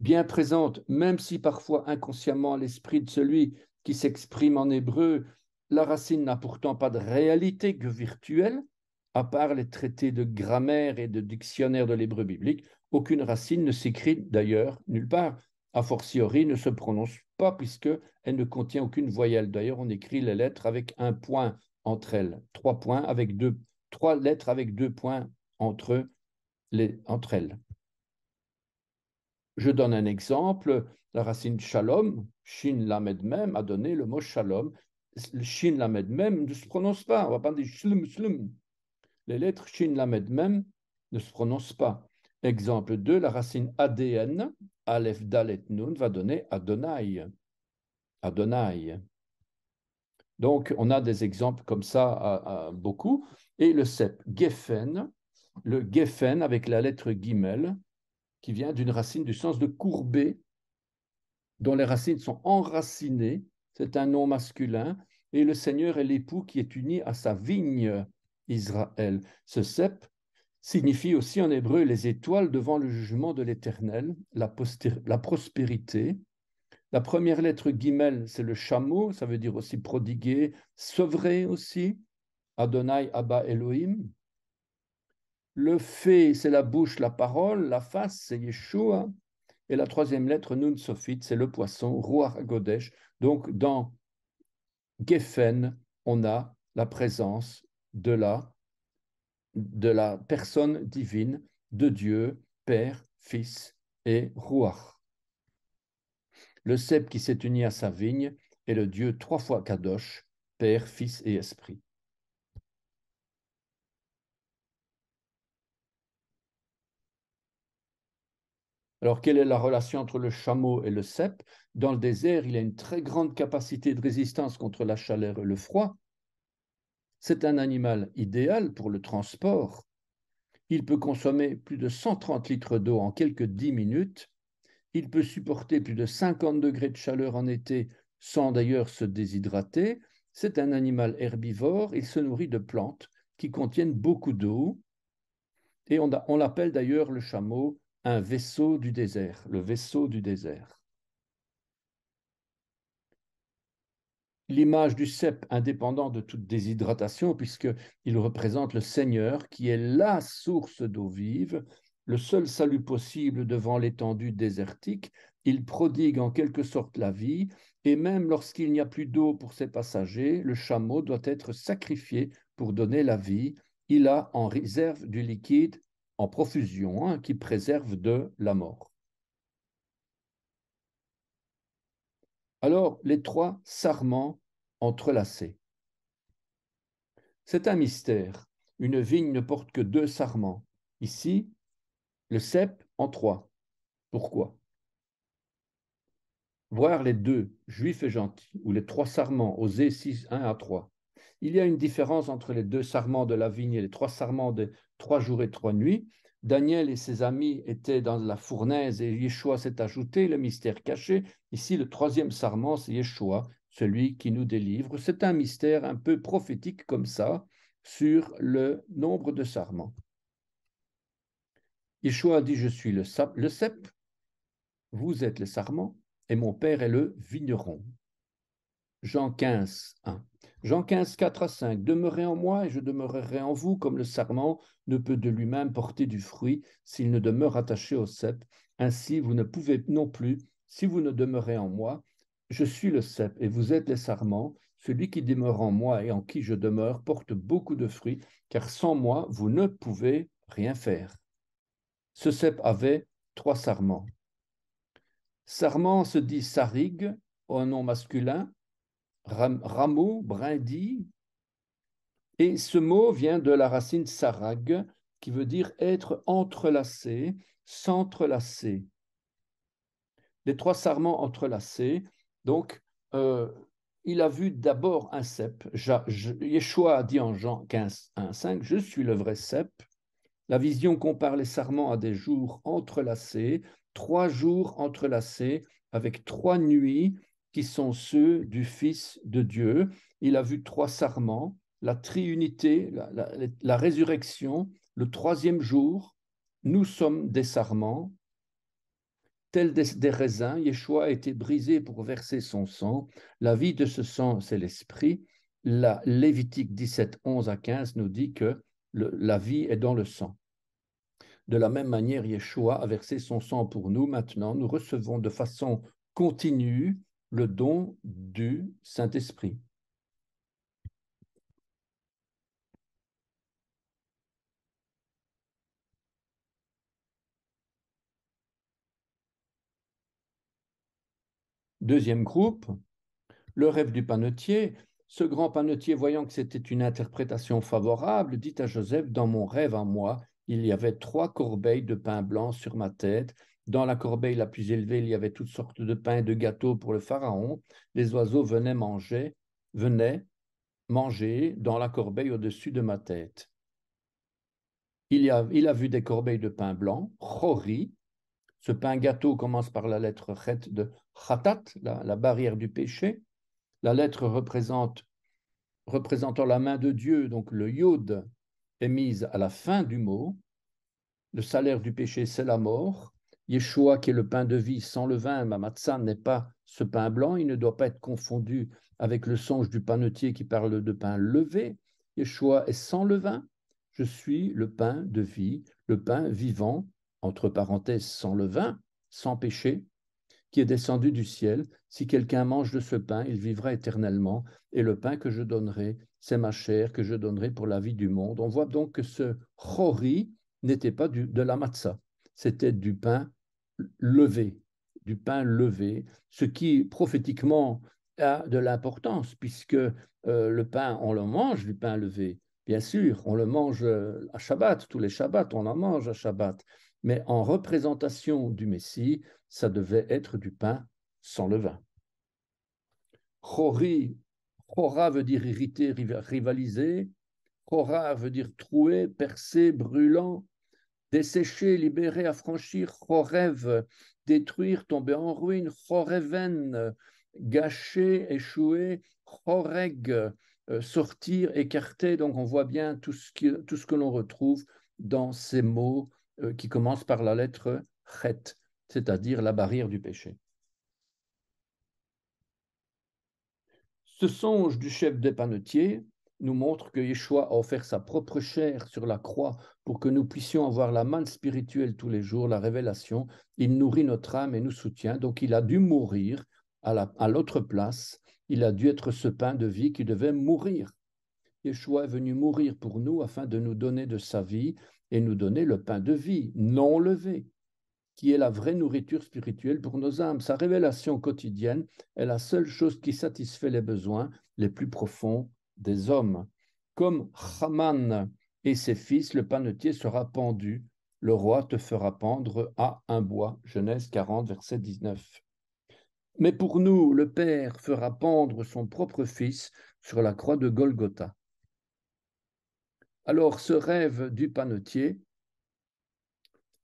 bien présente, même si parfois inconsciemment à l'esprit de celui qui s'exprime en hébreu, la racine n'a pourtant pas de réalité que virtuelle, à part les traités de grammaire et de dictionnaire de l'hébreu biblique, aucune racine ne s'écrit d'ailleurs nulle part. A fortiori, ne se prononce pas puisque elle ne contient aucune voyelle. D'ailleurs, on écrit les lettres avec un point entre elles, trois points avec deux trois lettres avec deux points entre, elles. Je donne un exemple, la racine shalom, shin lamed Mem, a donné le mot shalom. Shin lamed Mem ne se prononce pas, on va pas dire shlum shlum. Les lettres shin lamed Mem ne se prononcent pas. Exemple 2, la racine ADN, Alef Dalet Nun, va donner Adonai. Adonai. Donc, on a des exemples comme ça à beaucoup et le cep Geffen, le Geffen avec la lettre Gimel, qui vient d'une racine du sens de courbé, dont les racines sont enracinées, c'est un nom masculin, et le Seigneur est l'époux qui est uni à sa vigne, Israël. Ce cep signifie aussi en hébreu les étoiles devant le jugement de l'Éternel, la, la prospérité, la première lettre Gimel, c'est le chameau, ça veut dire aussi prodiguer, sevrer aussi. Adonai Abba Elohim. Le fait, c'est la bouche, la parole, la face, c'est Yeshua. Et la troisième lettre, Nun Sofit, c'est le poisson, Ruach Godesh. Donc dans Geffen, on a la présence de la, de la personne divine, de Dieu, Père, Fils et Ruach. Le cep qui s'est uni à sa vigne est le Dieu trois fois Kadosh, Père, Fils et Esprit. Alors, quelle est la relation entre le chameau et le cèpe Dans le désert, il a une très grande capacité de résistance contre la chaleur et le froid. C'est un animal idéal pour le transport. Il peut consommer plus de 130 litres d'eau en quelques 10 minutes. Il peut supporter plus de 50 degrés de chaleur en été sans d'ailleurs se déshydrater. C'est un animal herbivore. Il se nourrit de plantes qui contiennent beaucoup d'eau. Et on, on l'appelle d'ailleurs le chameau un vaisseau du désert, le vaisseau du désert. L'image du cep indépendant de toute déshydratation, puisqu'il représente le Seigneur qui est la source d'eau vive, le seul salut possible devant l'étendue désertique, il prodigue en quelque sorte la vie, et même lorsqu'il n'y a plus d'eau pour ses passagers, le chameau doit être sacrifié pour donner la vie, il a en réserve du liquide en profusion hein, qui préserve de la mort. Alors, les trois sarments entrelacés. C'est un mystère. Une vigne ne porte que deux sarments. Ici, le cep en trois. Pourquoi Voir les deux, juifs et gentils, ou les trois sarments, Osée 6, 1 à 3. Il y a une différence entre les deux sarments de la vigne et les trois sarments de trois jours et trois nuits. Daniel et ses amis étaient dans la fournaise et Yeshua s'est ajouté, le mystère caché. Ici, le troisième sarment, c'est Yeshua, celui qui nous délivre. C'est un mystère un peu prophétique comme ça sur le nombre de sarments. Yeshua dit, je suis le, le cep, vous êtes le sarment, et mon Père est le vigneron. Jean 15, 1. Jean 15, 4 à 5. Demeurez en moi et je demeurerai en vous, comme le sarment ne peut de lui-même porter du fruit s'il ne demeure attaché au cep. Ainsi, vous ne pouvez non plus, si vous ne demeurez en moi, je suis le cep et vous êtes les sarments. Celui qui demeure en moi et en qui je demeure porte beaucoup de fruits, car sans moi, vous ne pouvez rien faire. Ce cep avait trois sarments. Sarment se dit sarig, au nom masculin, rameau, brindille. Et ce mot vient de la racine sarag, qui veut dire être entrelacé, s'entrelacer. Les trois sarments entrelacés, donc euh, il a vu d'abord un cep. Yeshua a dit en Jean 15, 1, 5, Je suis le vrai cep. La vision compare les sarments à des jours entrelacés, trois jours entrelacés avec trois nuits qui sont ceux du Fils de Dieu. Il a vu trois sarments, la triunité, la, résurrection, le troisième jour, nous sommes des sarments, tels des, raisins, Yeshua a été brisé pour verser son sang. La vie de ce sang, c'est l'esprit. La Lévitique 17, 11 à 15 nous dit que la vie est dans le sang. De la même manière, Yeshua a versé son sang pour nous. Maintenant, nous recevons de façon continue le don du Saint-Esprit. Deuxième groupe, le rêve du panetier. Ce grand panetier, voyant que c'était une interprétation favorable, dit à Joseph, Dans mon rêve à moi, il y avait trois corbeilles de pain blanc sur ma tête dans la corbeille la plus élevée, il y avait toutes sortes de pains et de gâteaux pour le pharaon. Les oiseaux venaient manger, venaient manger dans la corbeille au-dessus de ma tête. Il, a, vu des corbeilles de pain blanc, chori. Ce pain gâteau commence par la lettre chet de chatat, la, la barrière du péché. La lettre représente, représentant la main de Dieu, donc le yod, est mise à la fin du mot. Le salaire du péché, c'est la mort. Yeshua, qui est le pain de vie sans levain, matza n'est pas ce pain blanc, il ne doit pas être confondu avec le songe du panetier qui parle de pain levé. Yeshua est sans levain. Je suis le pain de vie, le pain vivant, entre parenthèses, sans levain, sans péché, qui est descendu du ciel. Si quelqu'un mange de ce pain, il vivra éternellement. Et le pain que je donnerai, c'est ma chair que je donnerai pour la vie du monde. On voit donc que ce chori n'était pas du, de la matzah, c'était du pain levé, du pain levé, ce qui prophétiquement a de l'importance, puisque euh, le pain, on le mange du pain levé, bien sûr, on le mange euh, à Shabbat, tous les Shabbats, on en mange à Shabbat, mais en représentation du Messie, ça devait être du pain sans levain. Chori, chora veut dire irrité, rivaliser, chora veut dire troué, percer, brûlant, dessécher, libérer, affranchir, rêve, détruire, tomber en ruine, Choreven, gâcher, échouer, Choreg, euh, sortir, écarter. Donc on voit bien tout ce, tout ce que l'on retrouve dans ces mots euh, qui commencent par la lettre Chet, c'est-à-dire la barrière du péché. Ce songe du chef des panetiers nous montre que Yeshua a offert sa propre chair sur la croix pour que nous puissions avoir la manne spirituelle tous les jours, la révélation. Il nourrit notre âme et nous soutient. Donc il a dû mourir à l'autre place. Il a dû être ce pain de vie qui devait mourir. Yeshua est venu mourir pour nous afin de nous donner de sa vie et nous donner le pain de vie non levé, qui est la vraie nourriture spirituelle pour nos âmes. Sa révélation quotidienne est la seule chose qui satisfait les besoins les plus profonds des hommes. Comme Haman et ses fils, le panetier sera pendu. Le roi te fera pendre à un bois. Genèse 40, verset 19. Mais pour nous, le Père fera pendre son propre Fils sur la croix de Golgotha. Alors ce rêve du panetier,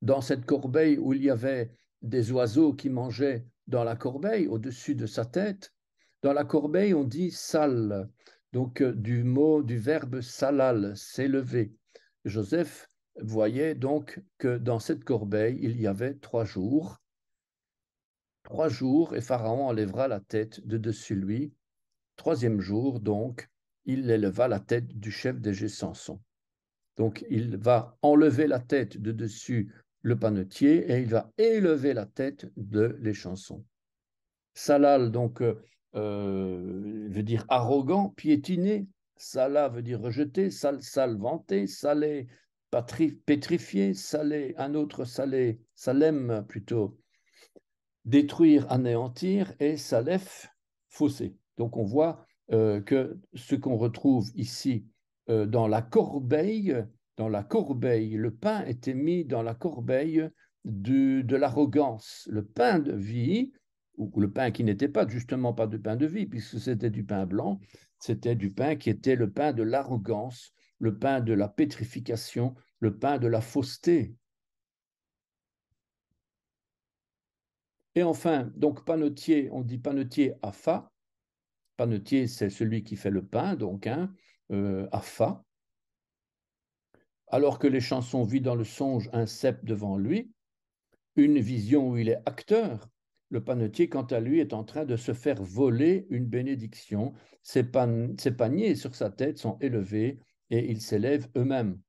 dans cette corbeille où il y avait des oiseaux qui mangeaient dans la corbeille, au-dessus de sa tête, dans la corbeille on dit sale, donc euh, du mot, du verbe salal, s'élever. Joseph voyait donc que dans cette corbeille, il y avait trois jours. Trois jours, et Pharaon enlèvera la tête de dessus lui. Troisième jour, donc, il éleva la tête du chef des sanson Donc, il va enlever la tête de dessus le panetier et il va élever la tête de l'échanson. Salal, donc, euh, euh, veut dire arrogant, piétiné. Sala veut dire rejeté, sal, vanté, « salé, pétrifié, salé, un autre salé, salem plutôt, détruire, anéantir, et salef, faussé. Donc on voit euh, que ce qu'on retrouve ici euh, dans la corbeille, dans la corbeille, le pain était mis dans la corbeille de l'arrogance. Le pain de vie, ou le pain qui n'était pas justement pas du pain de vie, puisque c'était du pain blanc, c'était du pain qui était le pain de l'arrogance, le pain de la pétrification, le pain de la fausseté. Et enfin, donc panetier, on dit panetier Fa, Panetier, c'est celui qui fait le pain, donc hein, euh, à Fa, afa. Alors que les chansons vit dans le songe un cep devant lui, une vision où il est acteur, le panetier, quant à lui, est en train de se faire voler une bénédiction. Ses, paniers sur sa tête sont élevés et ils s'élèvent eux-mêmes.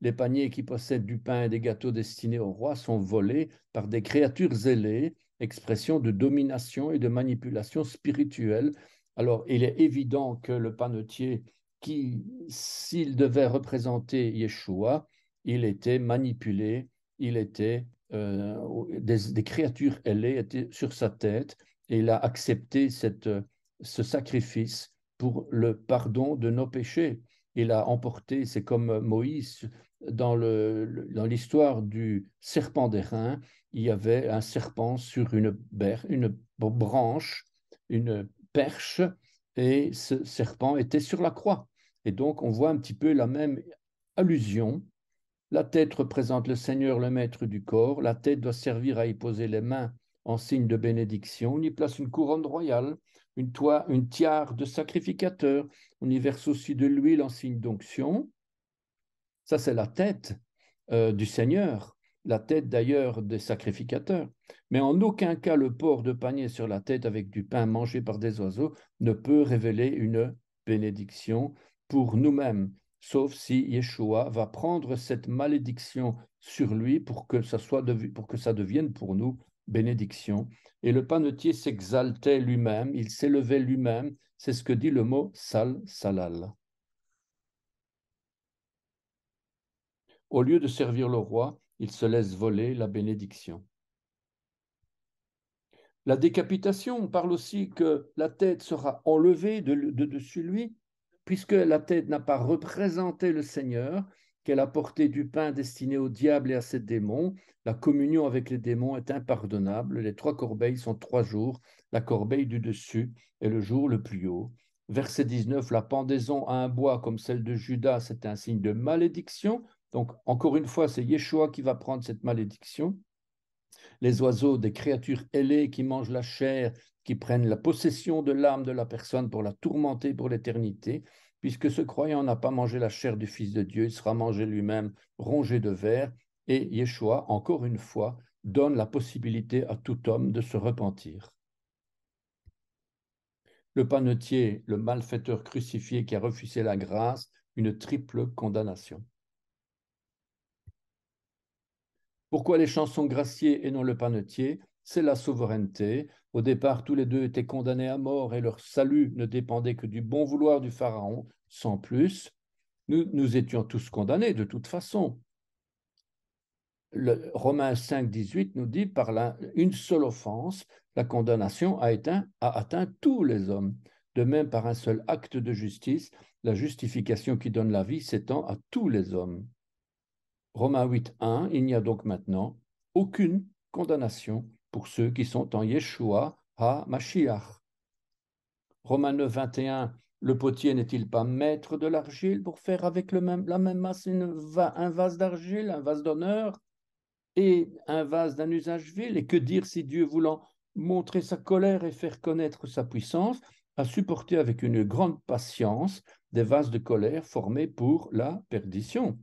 Les paniers qui possèdent du pain et des gâteaux destinés au roi sont volés par des créatures ailées, expression de domination et de manipulation spirituelle. Alors, il est évident que le panetier, qui, s'il devait représenter Yeshua, il était manipulé, il était euh, des, créatures ailées étaient sur sa tête et il a accepté cette, euh, ce sacrifice pour le pardon de nos péchés. Il a emporté, c'est comme Moïse dans, le, dans l'histoire du serpent des reins il y avait un serpent sur une, une branche, une perche, et ce serpent était sur la croix. Et donc on voit un petit peu la même allusion la tête représente le Seigneur, le maître du corps. La tête doit servir à y poser les mains en signe de bénédiction. On y place une couronne royale, une, une tiare de sacrificateur. On y verse aussi de l'huile en signe d'onction. Ça, c'est la tête euh, du Seigneur, la tête d'ailleurs des sacrificateurs. Mais en aucun cas le port de panier sur la tête avec du pain mangé par des oiseaux ne peut révéler une bénédiction pour nous-mêmes sauf si Yeshua va prendre cette malédiction sur lui pour que ça, soit pour que ça devienne pour nous bénédiction. Et le panetier s'exaltait lui-même, il s'élevait lui-même, c'est ce que dit le mot sal salal. Au lieu de servir le roi, il se laisse voler la bénédiction. La décapitation on parle aussi que la tête sera enlevée de dessus lui puisque la tête n'a pas représenté le Seigneur, qu'elle a porté du pain destiné au diable et à ses démons, la communion avec les démons est impardonnable. Les trois corbeilles sont trois jours, la corbeille du dessus est le jour le plus haut. Verset 19, la pendaison à un bois comme celle de Judas, c'est un signe de malédiction. Donc, encore une fois, c'est Yeshua qui va prendre cette malédiction. Les oiseaux, des créatures ailées qui mangent la chair qui prennent la possession de l'âme de la personne pour la tourmenter pour l'éternité, puisque ce croyant n'a pas mangé la chair du Fils de Dieu, il sera mangé lui-même, rongé de verre, et Yeshua, encore une fois, donne la possibilité à tout homme de se repentir. Le panetier, le malfaiteur crucifié qui a refusé la grâce, une triple condamnation. Pourquoi les chansons graciées et non le panetier c'est la souveraineté. Au départ, tous les deux étaient condamnés à mort et leur salut ne dépendait que du bon vouloir du Pharaon, sans plus. Nous, étions tous condamnés de toute façon. Le, Romains 5, 18 nous dit par une seule offense, la condamnation a, a atteint tous les hommes. De même, par un seul acte de justice, la justification qui donne la vie s'étend à tous les hommes. Romains 8, 1, il n'y a donc maintenant aucune condamnation pour ceux qui sont en Yeshua à mashiach Romains 9, 21. Le potier n'est-il pas maître de l'argile pour faire avec la même masse un vase d'argile, un vase d'honneur et un vase d'un usage vil Et que dire si Dieu, voulant montrer sa colère et faire connaître sa puissance, a supporté avec une grande patience des vases de colère formés pour la perdition